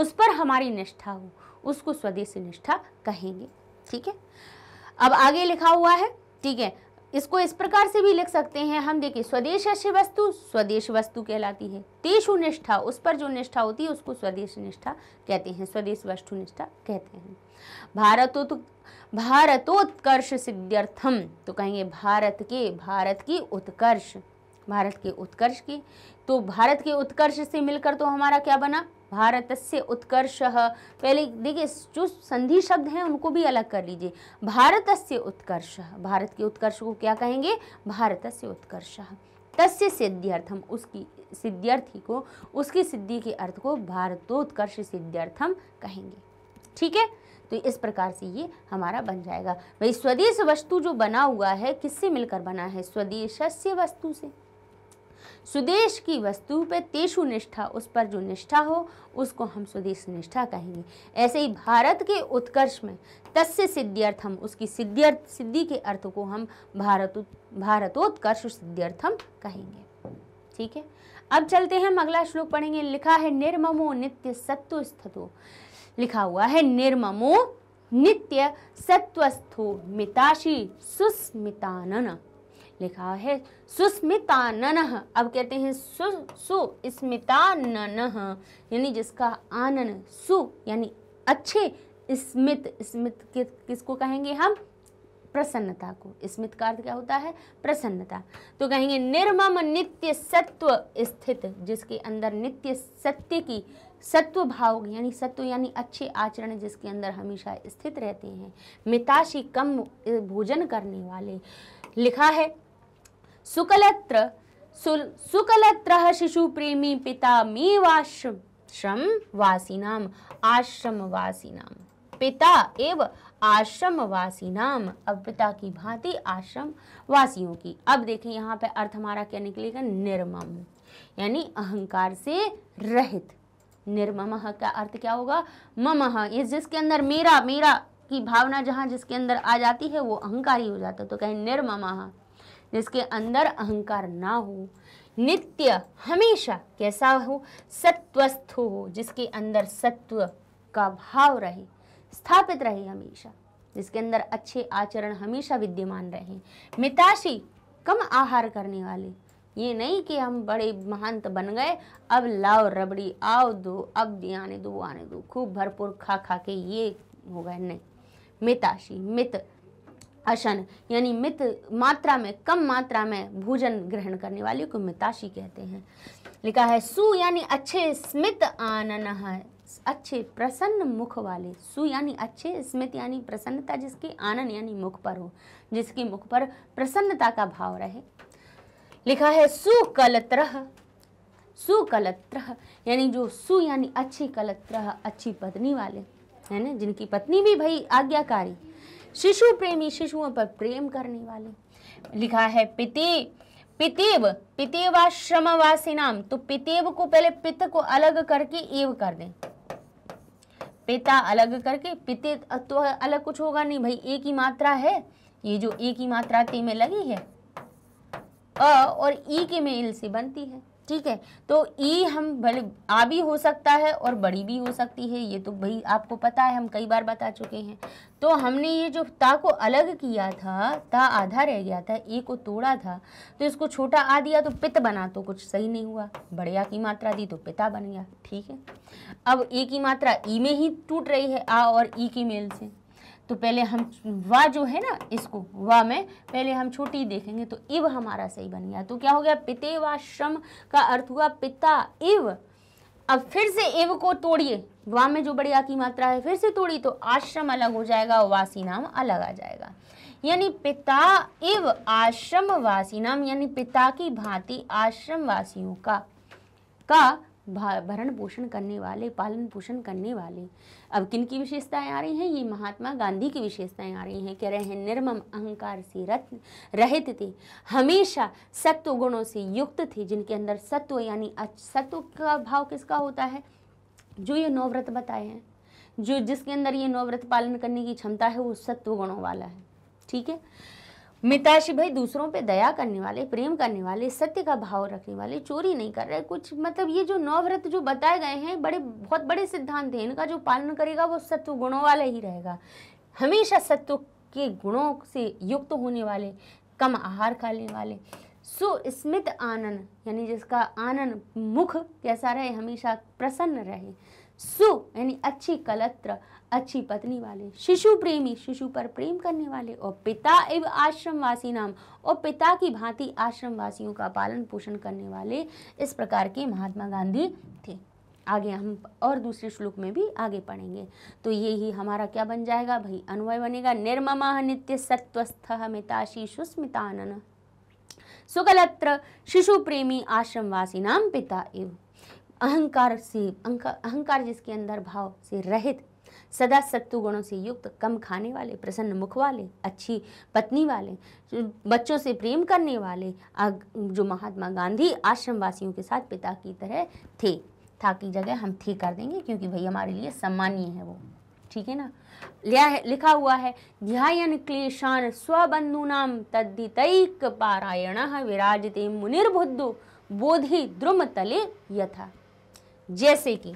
उस पर हमारी निष्ठा हो उसको स्वदेश निष्ठा कहेंगे ठीक है अब आगे लिखा हुआ है ठीक है इसको इस प्रकार से भी लिख सकते हैं हम देखिए स्वदेश अच्छी वस्तु स्वदेश वस्तु कहलाती है तेषु निष्ठा उस पर जो निष्ठा होती है उसको स्वदेश निष्ठा कहते हैं स्वदेश वस्तु निष्ठा कहते हैं भारतो तो भारतोत्कर्ष सिद्ध्यर्थम तो कहेंगे भारत के भारत की उत्कर्ष भारत के उत्कर्ष की तो भारत के उत्कर्ष से मिलकर तो हमारा क्या बना भारत से उत्कर्ष पहले देखिए जो संधि शब्द हैं उनको भी अलग कर लीजिए भारत से उत्कर्ष भारत के उत्कर्ष को क्या कहेंगे भारत से उत्कर्ष तस्य सिद्ध्यर्थम उसकी सिद्ध्यर्थी को उसकी सिद्धि के अर्थ को भारतोत्कर्ष सिद्ध्यर्थम कहेंगे ठीक है तो इस प्रकार से ये हमारा बन जाएगा भाई स्वदेश वस्तु जो बना हुआ है किससे मिलकर बना है स्वदेश वस्तु से स्वदेश की वस्तु पे तेषु निष्ठा उस पर जो निष्ठा हो उसको हम स्वदेश निष्ठा कहेंगे ऐसे ही भारत के उत्कर्ष में तस्य सिद्ध्यर्थम उसकी सिद्ध्यर्थ सिद्धि के अर्थ को हम भारत भारतोत्कर्ष सिद्ध्यर्थम कहेंगे ठीक है अब चलते हैं हम अगला श्लोक पढ़ेंगे लिखा है निर्ममो नित्य सत्व स्थतो लिखा हुआ है निर्ममो नित्य सत्वस्थो मिताशी सुस्मितानन लिखा है सुस्मितानन अब कहते हैं सु सुस्मितानन यानी जिसका आनन सु यानी अच्छे स्मित स्मित कि, किसको कहेंगे हम प्रसन्नता को स्मित का अर्थ क्या होता है प्रसन्नता तो कहेंगे निर्मम नित्य सत्व स्थित जिसके अंदर नित्य सत्य की सत्व भाव यानी सत्व यानी अच्छे आचरण जिसके अंदर हमेशा स्थित रहते हैं मिताशी कम भोजन करने वाले लिखा है सुकलत्र सुकलत्र शिशु प्रेमी पिता मेवाश्रम वासीनाम आश्रम वासीनाम पिता एवं आश्रम वासी नाम अब पिता की भांति आश्रम वासियों की अब देखें यहाँ पे अर्थ हमारा क्या निकलेगा निर्मम यानी अहंकार से रहित निर्मम का अर्थ क्या होगा मम ये जिसके अंदर मेरा मेरा की भावना जहाँ जिसके अंदर आ जाती है वो अहंकारी हो जाता है तो कहें निर्मम जिसके अंदर अहंकार ना हो नित्य हमेशा कैसा हो सत्वस्थ हो जिसके अंदर सत्व का भाव रहे स्थापित रहे हमेशा जिसके अंदर अच्छे आचरण हमेशा विद्यमान रहे मिताशी कम आहार करने वाले ये नहीं कि हम बड़े महंत बन गए अब लाओ रबड़ी आओ दो अब आने दो आने दो खूब भरपूर खा खा के ये हो गए नहीं मिताशी मित अशन यानी मित मात्रा में कम मात्रा में भोजन ग्रहण करने वाली को मिताशी कहते हैं लिखा है सु यानी अच्छे स्मित आनन है अच्छे प्रसन्न मुख वाले सु यानी अच्छे स्मित यानी प्रसन्नता जिसके आनन यानी मुख पर हो जिसके मुख पर प्रसन्नता का भाव रहे लिखा है सुकलत्र सुकलत्र यानी जो सु यानी अच्छी कलत्र अच्छी पत्नी वाले है ना जिनकी पत्नी भी भाई आज्ञाकारी शिशु प्रेमी शिशुओं पर प्रेम करने वाले लिखा है पिति पितेव वासी नाम तो पितेव को पहले पित को अलग करके एव कर दें पिता अलग करके पिते तो अलग कुछ होगा नहीं भाई एक ही मात्रा है ये जो एक ही मात्रा ते में लगी है अ और ई के में इल से बनती है ठीक है तो ई हम भले आ भी हो सकता है और बड़ी भी हो सकती है ये तो भाई आपको पता है हम कई बार बता चुके हैं तो हमने ये जो ता को अलग किया था ता आधा रह गया था ए को तोड़ा था तो इसको छोटा आ दिया तो पित बना तो कुछ सही नहीं हुआ बढ़िया की मात्रा दी तो पिता बन गया ठीक है अब ए की मात्रा ई में ही टूट रही है आ और ई की मेल से तो पहले हम वा जो है ना इसको वा में पहले हम छोटी देखेंगे तो इव हमारा सही बन गया तो क्या हो गया पिते वा श्रम का अर्थ हुआ पिता इव अब फिर से एव को तोड़िए वाह में जो बड़ी की मात्रा है फिर से तोड़ी तो आश्रम अलग हो जाएगा वासी नाम अलग आ जाएगा यानी पिता एव आश्रम वासी नाम यानी पिता की भांति आश्रम वासियों का का भरण पोषण करने वाले पालन पोषण करने वाले अब किन की विशेषताएं आ रही हैं ये महात्मा गांधी की विशेषताएं आ रही हैं कह रहे हैं निर्मम अहंकार से रत्न रहित थे हमेशा सत्व गुणों से युक्त थे जिनके अंदर सत्व यानी सत्व का भाव किसका होता है जो ये नवव्रत बताए हैं जो जिसके अंदर ये नवव्रत पालन करने की क्षमता है वो सत्व गुणों वाला है ठीक है मिताशी भाई दूसरों पे दया करने वाले प्रेम करने वाले सत्य का भाव रखने वाले चोरी नहीं कर रहे कुछ मतलब ये जो नवव्रत जो बताए गए हैं बड़े बहुत बड़े सिद्धांत हैं इनका जो पालन करेगा वो सत्व गुणों वाला ही रहेगा हमेशा सत्व के गुणों से युक्त होने वाले कम आहार खाने वाले सुस्मित आनंद यानी जिसका आनंद मुख कैसा रहे हमेशा प्रसन्न रहे सु यानी अच्छी कलत्र अच्छी पत्नी वाले शिशु प्रेमी शिशु पर प्रेम करने वाले और पिता एवं आश्रमवासी नाम और पिता की भांति आश्रमवासियों का पालन पोषण करने वाले इस प्रकार के महात्मा गांधी थे आगे हम और दूसरे श्लोक में भी आगे पढ़ेंगे तो ये ही हमारा क्या बन जाएगा भाई अन्वय बनेगा निर्ममा नित्य सत्वस्थ मिता शिशुस्मितानन सुगलत्र शिशु प्रेमी आश्रमवासी नाम पिता एवं अहंकार से अहंकार जिसके अंदर भाव से रहित सदा सत्तु गुणों से युक्त कम खाने वाले प्रसन्न मुख वाले अच्छी पत्नी वाले बच्चों से प्रेम करने वाले जो महात्मा गांधी आश्रम वासियों के साथ पिता की तरह थे था की जगह हम थी कर देंगे क्योंकि भाई हमारे लिए सम्मानीय है वो ठीक है ना लिया है लिखा हुआ है ध्यान क्लेशान नाम तद्दित पारायण विराजते मुनिर्बुद्धो बोधि द्रुम तले यथा जैसे कि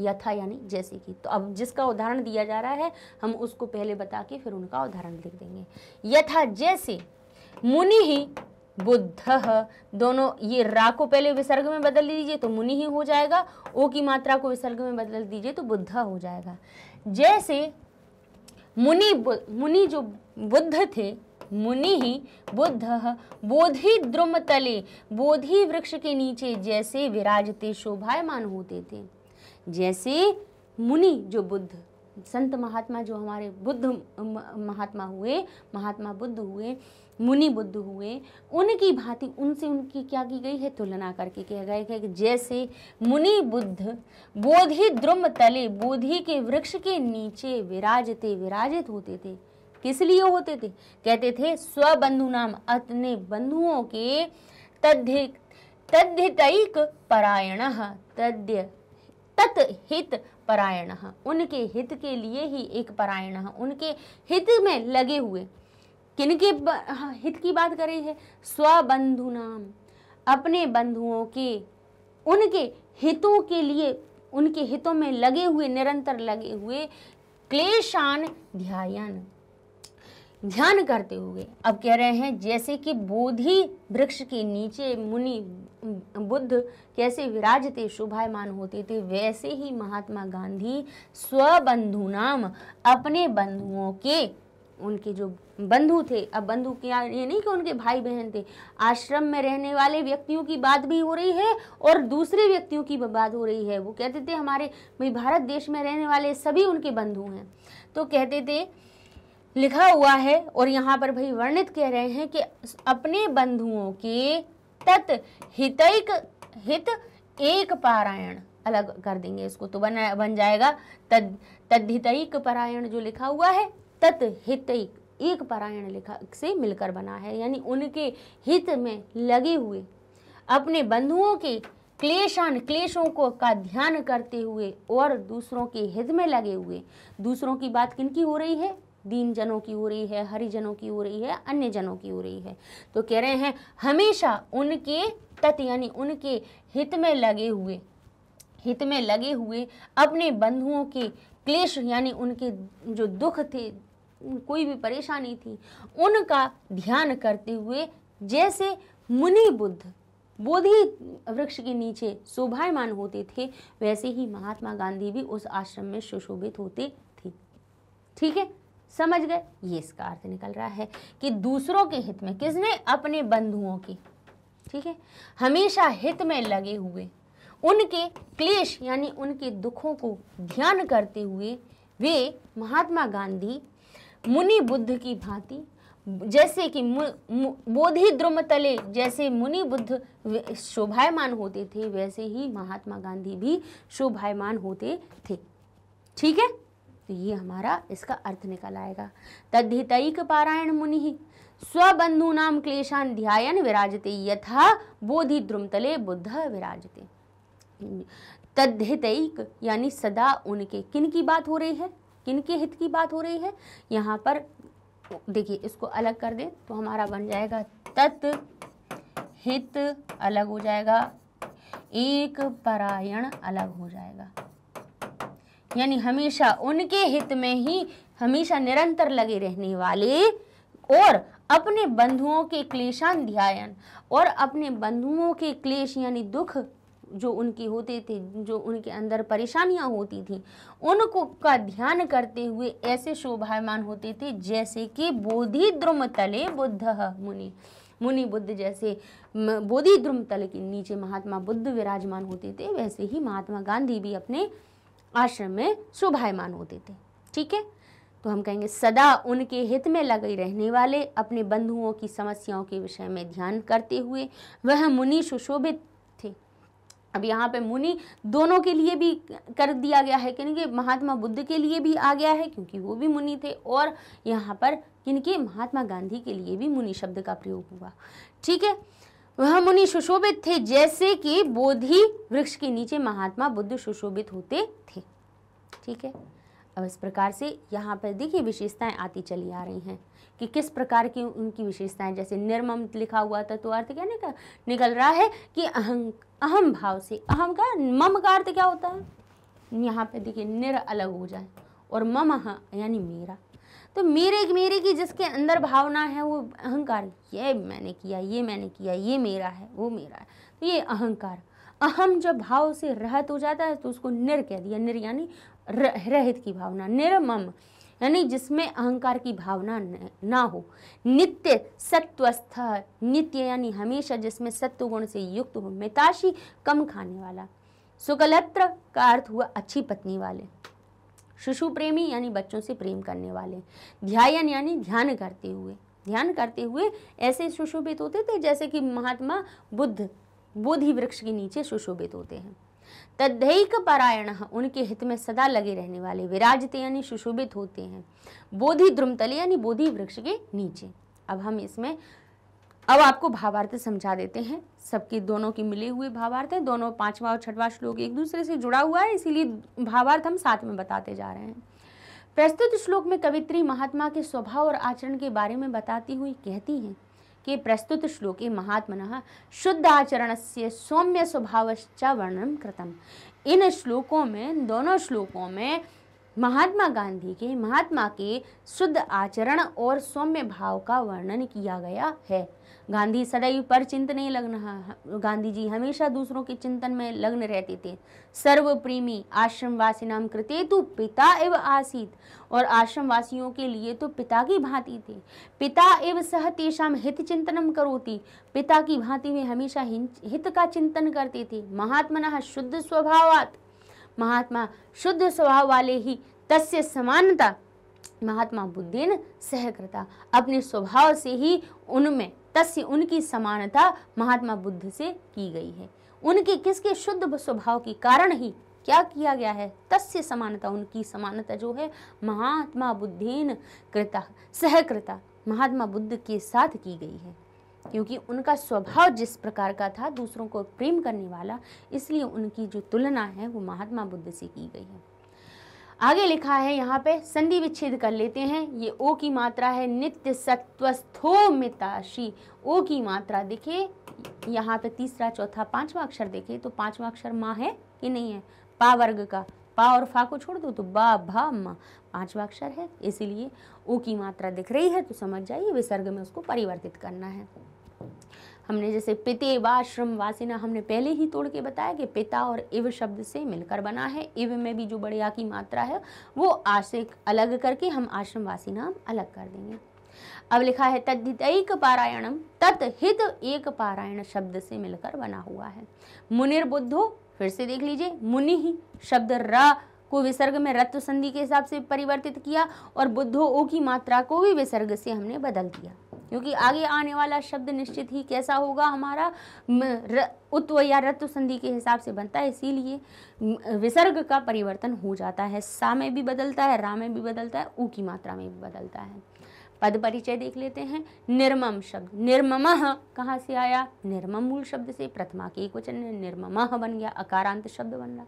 यथा यानी जैसे कि तो अब जिसका उदाहरण दिया जा रहा है हम उसको पहले बता के फिर उनका उदाहरण लिख देंगे यथा जैसे मुनि ही बुद्ध दोनों ये रा को पहले विसर्ग में बदल दीजिए तो मुनि ही हो जाएगा ओ की मात्रा को विसर्ग में बदल दीजिए तो बुद्ध हो जाएगा जैसे मुनि मुनि जो बुद्ध थे मुनि ही बुद्ध बोधि द्रुम तले बोधि वृक्ष के नीचे जैसे विराजते शोभायमान होते थे जैसे मुनि जो बुद्ध संत महात्मा जो हमारे बुद्ध महात्मा हुए महात्मा बुद्ध हुए मुनि बुद्ध हुए उनकी भांति उनसे उनकी क्या की गई है तुलना करके कह गए कि जैसे मुनि बुद्ध बोधि द्रुम तले बोधि के वृक्ष के नीचे विराजते विराजित होते थे किस लिए होते थे कहते थे स्वबंधु नाम अपने बंधुओं के तद्धिक तद्धितैक परायण तद्य तत् हित परायण उनके हित के लिए ही एक परायण उनके हित में लगे हुए किनके हाँ, हित की बात करें है स्वबंधु नाम अपने बंधुओं के उनके हितों के लिए उनके हितों में लगे हुए निरंतर लगे हुए क्लेशान ध्यान ध्यान करते हुए अब कह रहे हैं जैसे कि बोधि वृक्ष के नीचे मुनि बुद्ध कैसे विराजते शोभायमान होते थे वैसे ही महात्मा गांधी स्वबंधु नाम अपने बंधुओं के उनके जो बंधु थे अब बंधु क्या ये नहीं कि उनके भाई बहन थे आश्रम में रहने वाले व्यक्तियों की बात भी हो रही है और दूसरे व्यक्तियों की बात हो रही है वो कहते थे हमारे भाई भारत देश में रहने वाले सभी उनके बंधु हैं तो कहते थे लिखा हुआ है और यहाँ पर भाई वर्णित कह रहे हैं कि अपने बंधुओं के तत् हितैक हित एक पारायण अलग कर देंगे इसको तो बना बन जाएगा तद तद्धितैक पारायण जो लिखा हुआ है तत् हितैक एक पारायण लिखा से मिलकर बना है यानी उनके हित में लगे हुए अपने बंधुओं के क्लेशान क्लेशों को का ध्यान करते हुए और दूसरों के हित में लगे हुए दूसरों की बात किनकी हो रही है दीनजनों की हो रही है हरिजनों की हो रही है अन्य जनों की हो रही है तो कह रहे हैं हमेशा उनके तत् यानी उनके हित में लगे हुए हित में लगे हुए अपने बंधुओं के क्लेश यानी उनके जो दुख थे कोई भी परेशानी थी उनका ध्यान करते हुए जैसे मुनि बुद्ध बोधि वृक्ष के नीचे शोभायमान होते थे वैसे ही महात्मा गांधी भी उस आश्रम में सुशोभित होते थे ठीक है समझ गए ये इसका अर्थ निकल रहा है कि दूसरों के हित में किसने अपने बंधुओं के ठीक है हमेशा हित में लगे हुए उनके क्लेश यानी उनके दुखों को ध्यान करते हुए वे महात्मा गांधी मुनि बुद्ध की भांति जैसे कि बोधि द्रुम तले जैसे मुनि बुद्ध शोभायमान होते थे वैसे ही महात्मा गांधी भी शोभायमान होते थे ठीक है तो ये हमारा इसका अर्थ निकल आएगा तद्धितईक पारायण मुनि ही नाम क्लेशान ध्यान विराजते यथा बोधि द्रुमतले बुद्ध विराजते तद्धितईक यानी सदा उनके किन की बात हो रही है किन के हित की बात हो रही है यहाँ पर देखिए इसको अलग कर दें तो हमारा बन जाएगा तत् हित अलग हो जाएगा एक परायण अलग हो जाएगा यानी हमेशा उनके हित में ही हमेशा निरंतर लगे रहने वाले और अपने बंधुओं के ध्यान और अपने बंधुओं के क्लेश यानी दुख जो उनके होते थे जो उनके अंदर परेशानियां होती थी उनको का ध्यान करते हुए ऐसे शोभायमान होते थे जैसे कि बोधि द्रुम तले बुद्ध मुनि मुनि बुद्ध जैसे बोधि द्रुम तल के नीचे महात्मा बुद्ध विराजमान होते थे वैसे ही महात्मा गांधी भी अपने आश्रम में शोभायमान होते थे ठीक है तो हम कहेंगे सदा उनके हित में लगे रहने वाले अपने बंधुओं की समस्याओं के विषय में ध्यान करते हुए वह मुनि सुशोभित थे अब यहाँ पे मुनि दोनों के लिए भी कर दिया गया है कि महात्मा बुद्ध के लिए भी आ गया है क्योंकि वो भी मुनि थे और यहाँ पर इनके महात्मा गांधी के लिए भी मुनि शब्द का प्रयोग हुआ ठीक है वह मुनि सुशोभित थे जैसे कि बोधि वृक्ष के नीचे महात्मा बुद्ध सुशोभित होते थे ठीक है अब इस प्रकार से यहाँ पर देखिए विशेषताएं आती चली आ रही हैं कि किस प्रकार की उनकी विशेषताएं जैसे निर्मम लिखा हुआ था तो अर्थ क्या निकल निकल रहा है कि अहं अहम भाव से अहम का मम का अर्थ क्या होता है यहाँ पे देखिए निर अलग हो जाए और मम यानी मेरा तो मेरे मेरे की जिसके अंदर भावना है वो अहंकार ये मैंने किया ये मैंने किया ये मेरा है वो मेरा है तो ये अहंकार अहम जब भाव से रहत हो जाता है तो उसको निर कह दिया निर यानी रहित की भावना निर्मम यानी जिसमें अहंकार की भावना ना हो नित्य सत्वस्थ नित्य यानी हमेशा जिसमें सत्व गुण से युक्त हो मिताशी कम खाने वाला सुकलत्र का अर्थ हुआ अच्छी पत्नी वाले शिशु प्रेमी यानी बच्चों से प्रेम करने वाले ध्यान यानी ध्यान करते हुए ध्यान करते हुए ऐसे सुशोभित होते थे जैसे कि महात्मा बुद्ध बोधि वृक्ष के नीचे सुशोभित होते हैं तदैक परायण उनके हित में सदा लगे रहने वाले विराजते यानी सुशोभित होते हैं बोधि द्रुमतले यानी बोधि वृक्ष के नीचे अब हम इसमें अब आपको भावार्थ समझा देते हैं सबके दोनों के मिले हुए भावार्थ हैं दोनों पांचवा और छठवां श्लोक एक दूसरे से जुड़ा हुआ है इसीलिए भावार्थ हम साथ में बताते जा रहे हैं प्रस्तुत श्लोक में कवित्री महात्मा के स्वभाव और आचरण के बारे में बताती हुई कहती हैं कि प्रस्तुत श्लोके महात्मन शुद्ध आचरण से सौम्य स्वभावश्च वर्णन कृतम इन श्लोकों में दोनों श्लोकों में महात्मा गांधी के महात्मा के शुद्ध आचरण और सौम्य भाव का वर्णन किया गया है गांधी सदैव पर चिंतन लग्न गांधी जी हमेशा दूसरों के चिंतन में लग्न रहते थे सर्वप्रेमी आश्रमवासी नाम कृते तो पिता एव आसित और आश्रमवासियों के लिए तो पिता की भांति थे पिता एव सह तेषाम हित चिंतनम करोती पिता की भांति में हमेशा हित का चिंतन करते थे महात्मा शुद्ध स्वभाव महात्मा शुद्ध स्वभाव वाले ही तस्य समानता महात्मा बुद्धि ने सहकृता अपने स्वभाव से ही उनमें तस्य उनकी समानता महात्मा बुद्ध से की गई है उनके किसके शुद्ध स्वभाव के कारण ही क्या किया गया है तस्य समानता उनकी समानता जो है महात्मा बुद्धेन कृता सहकृता महात्मा बुद्ध के साथ की गई है क्योंकि उनका स्वभाव जिस प्रकार का था दूसरों को प्रेम करने वाला इसलिए उनकी जो तुलना है वो महात्मा बुद्ध से की गई है आगे लिखा है यहाँ पे संधि विच्छेद कर लेते हैं ये ओ की मात्रा है नित्य सत्वस्थो मिताशी ओ की मात्रा देखिए यहाँ पे तीसरा चौथा पांचवा अक्षर देखिए तो पांचवा अक्षर माँ है कि नहीं है पा वर्ग का पा और फा को छोड़ दो तो बा भा माँ पांचवा अक्षर है इसीलिए ओ की मात्रा दिख रही है तो समझ जाइए विसर्ग में उसको परिवर्तित करना है हमने जैसे पिते वाश्रम वासिना हमने पहले ही तोड़ के बताया कि पिता और इव शब्द से मिलकर बना है इव में भी जो बड़े की मात्रा है वो आशिक अलग करके हम आश्रम वासिना अलग कर देंगे अब लिखा है तद्धित एक पारायणम तत्हित एक पारायण शब्द से मिलकर बना हुआ है मुनिर बुद्धो फिर से देख लीजिए मुनि ही शब्द र को विसर्ग में रत्व संधि के हिसाब से परिवर्तित किया और बुद्धो ओ की मात्रा को भी विसर्ग से हमने बदल दिया क्योंकि आगे आने वाला शब्द निश्चित ही कैसा होगा हमारा उत्व या रत्व संधि के हिसाब से बनता है इसीलिए विसर्ग का परिवर्तन हो जाता है सा में भी बदलता है रा में भी बदलता है ऊ की मात्रा में भी बदलता है पद परिचय देख लेते हैं निर्मम शब्द निर्मम कहाँ से आया निर्मम मूल शब्द से प्रथमा के एक वचन निर्मम बन गया अकारांत शब्द बन रहा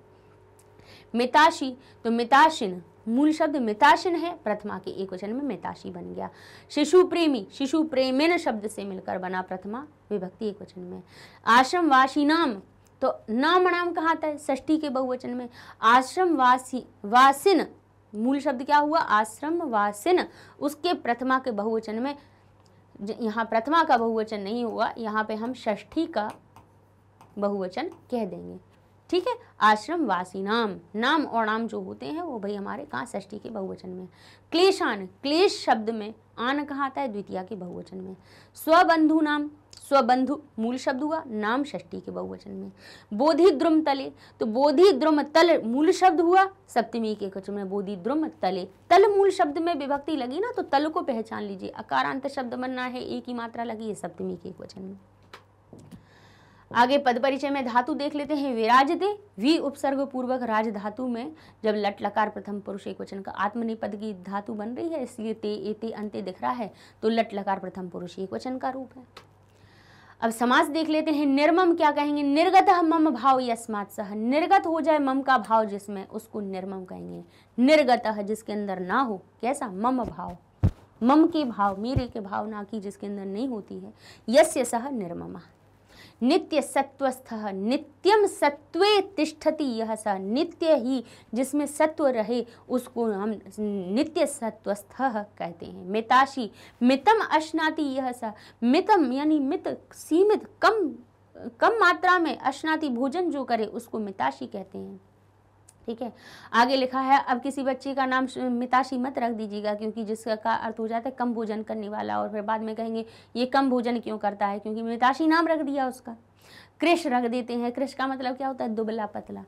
मिताशी तो मिताशिन मूल शब्द मिताशन है प्रथमा के एक वचन में मिताशी बन गया शिशु प्रेमी शिशु प्रेमिन शब्द से मिलकर बना प्रथमा विभक्ति एक वचन में आश्रम वासी नाम तो नाम नाम कहा आता है षष्ठी के बहुवचन में आश्रम वासी वासिन मूल शब्द क्या हुआ आश्रम वासिन उसके प्रथमा के बहुवचन में यहाँ प्रथमा का बहुवचन नहीं हुआ यहाँ पे हम षष्ठी का बहुवचन कह देंगे ठीक है आश्रम वासी नाम नाम और नाम जो होते हैं वो भाई हमारे कहाँ षष्ठी के बहुवचन में क्लेशान क्लेश शब्द में आन कहा आता है द्वितीय के बहुवचन में स्वबंधु नाम स्वबंधु मूल शब्द हुआ नाम षष्ठी के बहुवचन में बोधि द्रुम तले तो बोधि द्रुम तल मूल शब्द हुआ सप्तमी के वचन में बोधि द्रुम तले तल मूल शब्द में विभक्ति लगी ना तो तल को पहचान लीजिए अकारांत शब्द बनना है एक ही मात्रा लगी है सप्तमी के वचन में आगे पद परिचय में धातु देख लेते हैं विराजते वी उपसर्ग पूर्वक राज धातु में जब लट लकार प्रथम पुरुष एक वचन का आत्मनिपद की धातु बन रही है इसलिए ते एते अंते दिख रहा है तो लट लकार प्रथम पुरुष एक वचन का रूप है अब समाज देख लेते हैं निर्मम क्या कहेंगे निर्गत मम भाव यस्मात सह निर्गत हो जाए मम का भाव जिसमें उसको निर्मम कहेंगे निर्गत जिसके अंदर ना हो कैसा मम भाव मम के भाव मेरे के भाव ना की जिसके अंदर नहीं होती है यस्य सह निर्ममा नित्य सत्वस्थ नित्यम सत्वे तिष्ठति यह स नित्य ही जिसमें सत्व रहे उसको हम नित्य सत्वस्थ कहते हैं मिताशी मितम अश्नाति यह स मितम यानी मित सीमित कम कम मात्रा में अश्नाति भोजन जो करे उसको मिताशी कहते हैं ठीक है आगे लिखा है अब किसी बच्चे का नाम मिताशी मत रख दीजिएगा क्योंकि जिसका अर्थ हो जाता है कम भोजन करने वाला और फिर बाद में कहेंगे ये कम भोजन क्यों करता है क्योंकि मिताशी नाम रख दिया उसका कृष रख देते हैं कृष का मतलब क्या होता है दुबला पतला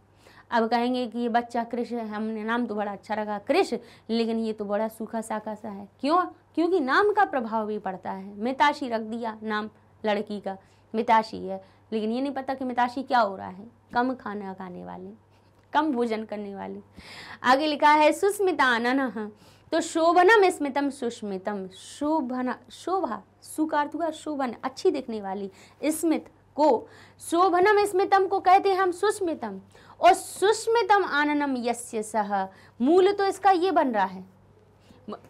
अब कहेंगे कि ये बच्चा कृष है हमने नाम तो बड़ा अच्छा रखा कृष लेकिन ये तो बड़ा सूखा साखा सा है क्यों क्योंकि नाम का प्रभाव भी पड़ता है मिताशी रख दिया नाम लड़की का मिताशी है लेकिन ये नहीं पता कि मिताशी क्या हो रहा है कम खाना खाने वाले कम भोजन करने वाली आगे लिखा है सुस्मिता अनन तो शोभनम स्मितम सुस्मितम शोभन शोभा सुकार्थुका शोभन अच्छी दिखने वाली स्मित को शोभनम स्मितम को कहते हैं हम सुस्मितम और सुस्मितम आननम यस्य सह मूल तो इसका ये बन रहा है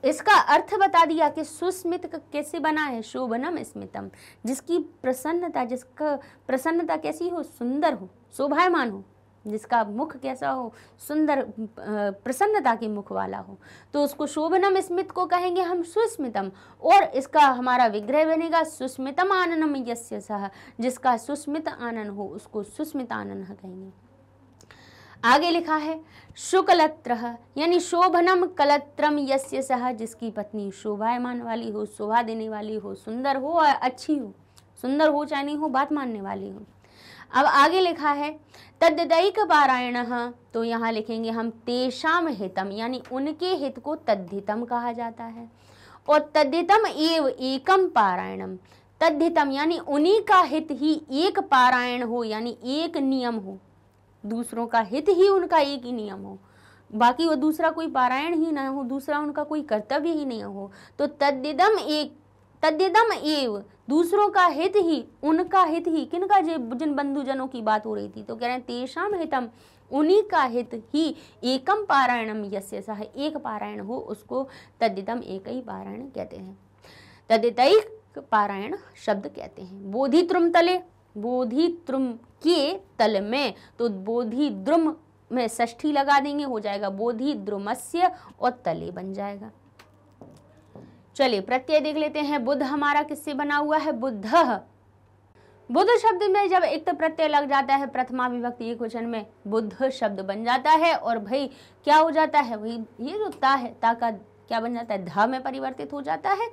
इसका अर्थ बता दिया कि सुस्मित कैसे बना है शोभनम स्मितम जिसकी प्रसन्नता जिसका प्रसन्नता कैसी हो सुंदर हो शोभायमान हो जिसका मुख कैसा हो सुंदर प्रसन्नता के मुख वाला हो तो उसको शोभनम स्मित को कहेंगे हम सुस्मितम और इसका हमारा विग्रह बनेगा सुस्मितम आननम यस्य सह जिसका सुस्मित आनन हो उसको सुस्मित आनन कहेंगे आगे लिखा है शुकलत्र यानी शोभनम कलत्रम यस्य सह जिसकी पत्नी शोभायमान वाली हो शोभा देने वाली हो सुंदर हो और अच्छी हो सुंदर हो चाहे नहीं हो बात मानने वाली हो अब आगे लिखा है तद्दैक पारायण तो यहाँ लिखेंगे हम तेषाम हितम यानी उनके हित को तद्धितम कहा जाता है और तद्धितम एव एकम पारायणम तद्धितम यानी उन्हीं का हित ही एक पारायण हो यानी एक नियम हो दूसरों का हित ही उनका एक ही नियम हो बाकी वो दूसरा कोई पारायण ही ना हो दूसरा उनका कोई कर्तव्य ही नहीं हो तो तद्दिदम एक तद्यदम एव दूसरों का हित ही उनका हित ही किनका जिन बंधुजनों की बात हो रही थी तो कह रहे हैं तेषाम हितम उन्हीं का हित ही एकम पारायणम यस्य सह एक पारायण हो उसको तद्यदम एक ही पारायण कहते हैं तद्यत पारायण शब्द कहते हैं बोधि त्रुम तले बोधि त्रुम के तल में तो बोधि द्रुम में षष्ठी लगा देंगे हो जाएगा बोधि द्रुमस्य और तले बन जाएगा चलिए प्रत्यय देख लेते हैं बुद्ध हमारा किससे बना हुआ है बुद्ध बुद्ध शब्द में जब एक तो प्रत्यय लग जाता है प्रथमा विभक्ति एक वचन में बुद्ध शब्द बन जाता है और भाई क्या हो जाता है वही ये जो ता है ता का क्या बन जाता है ध में परिवर्तित हो जाता है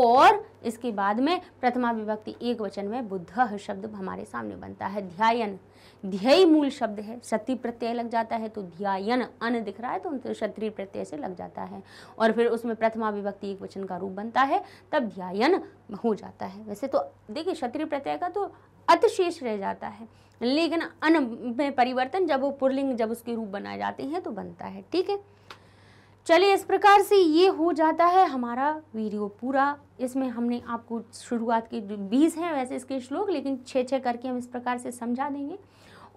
और इसके बाद में प्रथमा विभक्ति एक वचन में बुद्ध शब्द हमारे सामने बनता है ध्यायन ध्यय मूल शब्द है सती प्रत्यय लग जाता है तो ध्यायन अन दिख रहा है तो क्षत्रिय प्रत्यय से लग जाता है और फिर उसमें प्रथमा विभक्ति एक वचन का रूप बनता है तब ध्यायन हो जाता है वैसे तो देखिए क्षत्रिय प्रत्यय का तो अतिशेष रह जाता है लेकिन अन में परिवर्तन जब वो पुरलिंग जब उसके रूप बनाए जाते हैं तो बनता है ठीक है चलिए इस प्रकार से ये हो जाता है हमारा वीडियो पूरा इसमें हमने आपको शुरुआत के जो बीस हैं वैसे इसके श्लोक लेकिन छः छः करके हम इस प्रकार से समझा देंगे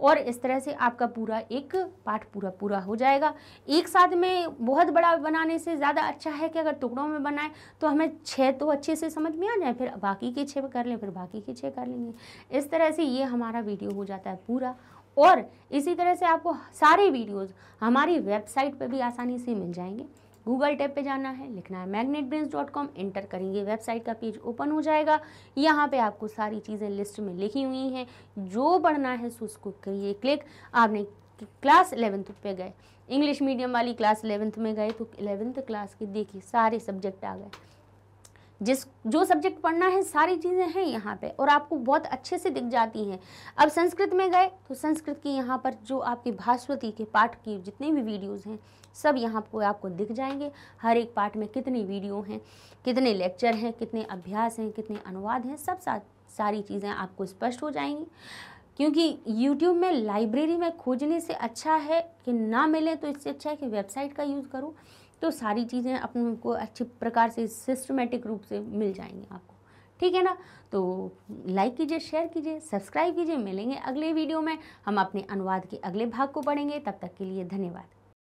और इस तरह से आपका पूरा एक पाठ पूरा पूरा हो जाएगा एक साथ में बहुत बड़ा बनाने से ज़्यादा अच्छा है कि अगर टुकड़ों में बनाए तो हमें छः तो अच्छे से समझ में आ जाए फिर बाकी के छः कर लें फिर बाकी के छः कर लेंगे इस तरह से ये हमारा वीडियो हो जाता है पूरा और इसी तरह से आपको सारे वीडियोस हमारी वेबसाइट पर भी आसानी से मिल जाएंगे गूगल टैब पे जाना है लिखना है Magnet Brains dot com enter करेंगे वेबसाइट का पेज ओपन हो जाएगा यहाँ पे आपको सारी चीज़ें लिस्ट में लिखी हुई हैं जो पढ़ना है सो उसको करिए क्लिक आपने क्लास एलेवेंथ पे गए इंग्लिश मीडियम वाली क्लास एलेवेंथ में गए तो एलेवेंथ क्लास के देखिए सारे सब्जेक्ट आ गए जिस जो सब्जेक्ट पढ़ना है सारी चीज़ें हैं यहाँ पे और आपको बहुत अच्छे से दिख जाती हैं अब संस्कृत में गए तो संस्कृत की यहाँ पर जो आपकी भास्वती के पाठ की जितनी भी वीडियोस हैं सब यहाँ पर आपको दिख जाएंगे हर एक पाठ में कितनी वीडियो हैं कितने लेक्चर हैं कितने अभ्यास हैं कितने अनुवाद हैं सब सा, सारी चीज़ें आपको स्पष्ट हो जाएंगी क्योंकि YouTube में लाइब्रेरी में खोजने से अच्छा है कि ना मिले तो इससे अच्छा है कि वेबसाइट का यूज़ करो तो सारी चीज़ें अपन को अच्छी प्रकार से सिस्टमेटिक रूप से मिल जाएंगी आपको ठीक है ना तो लाइक कीजिए शेयर कीजिए सब्सक्राइब कीजिए मिलेंगे अगले वीडियो में हम अपने अनुवाद के अगले भाग को पढ़ेंगे तब तक के लिए धन्यवाद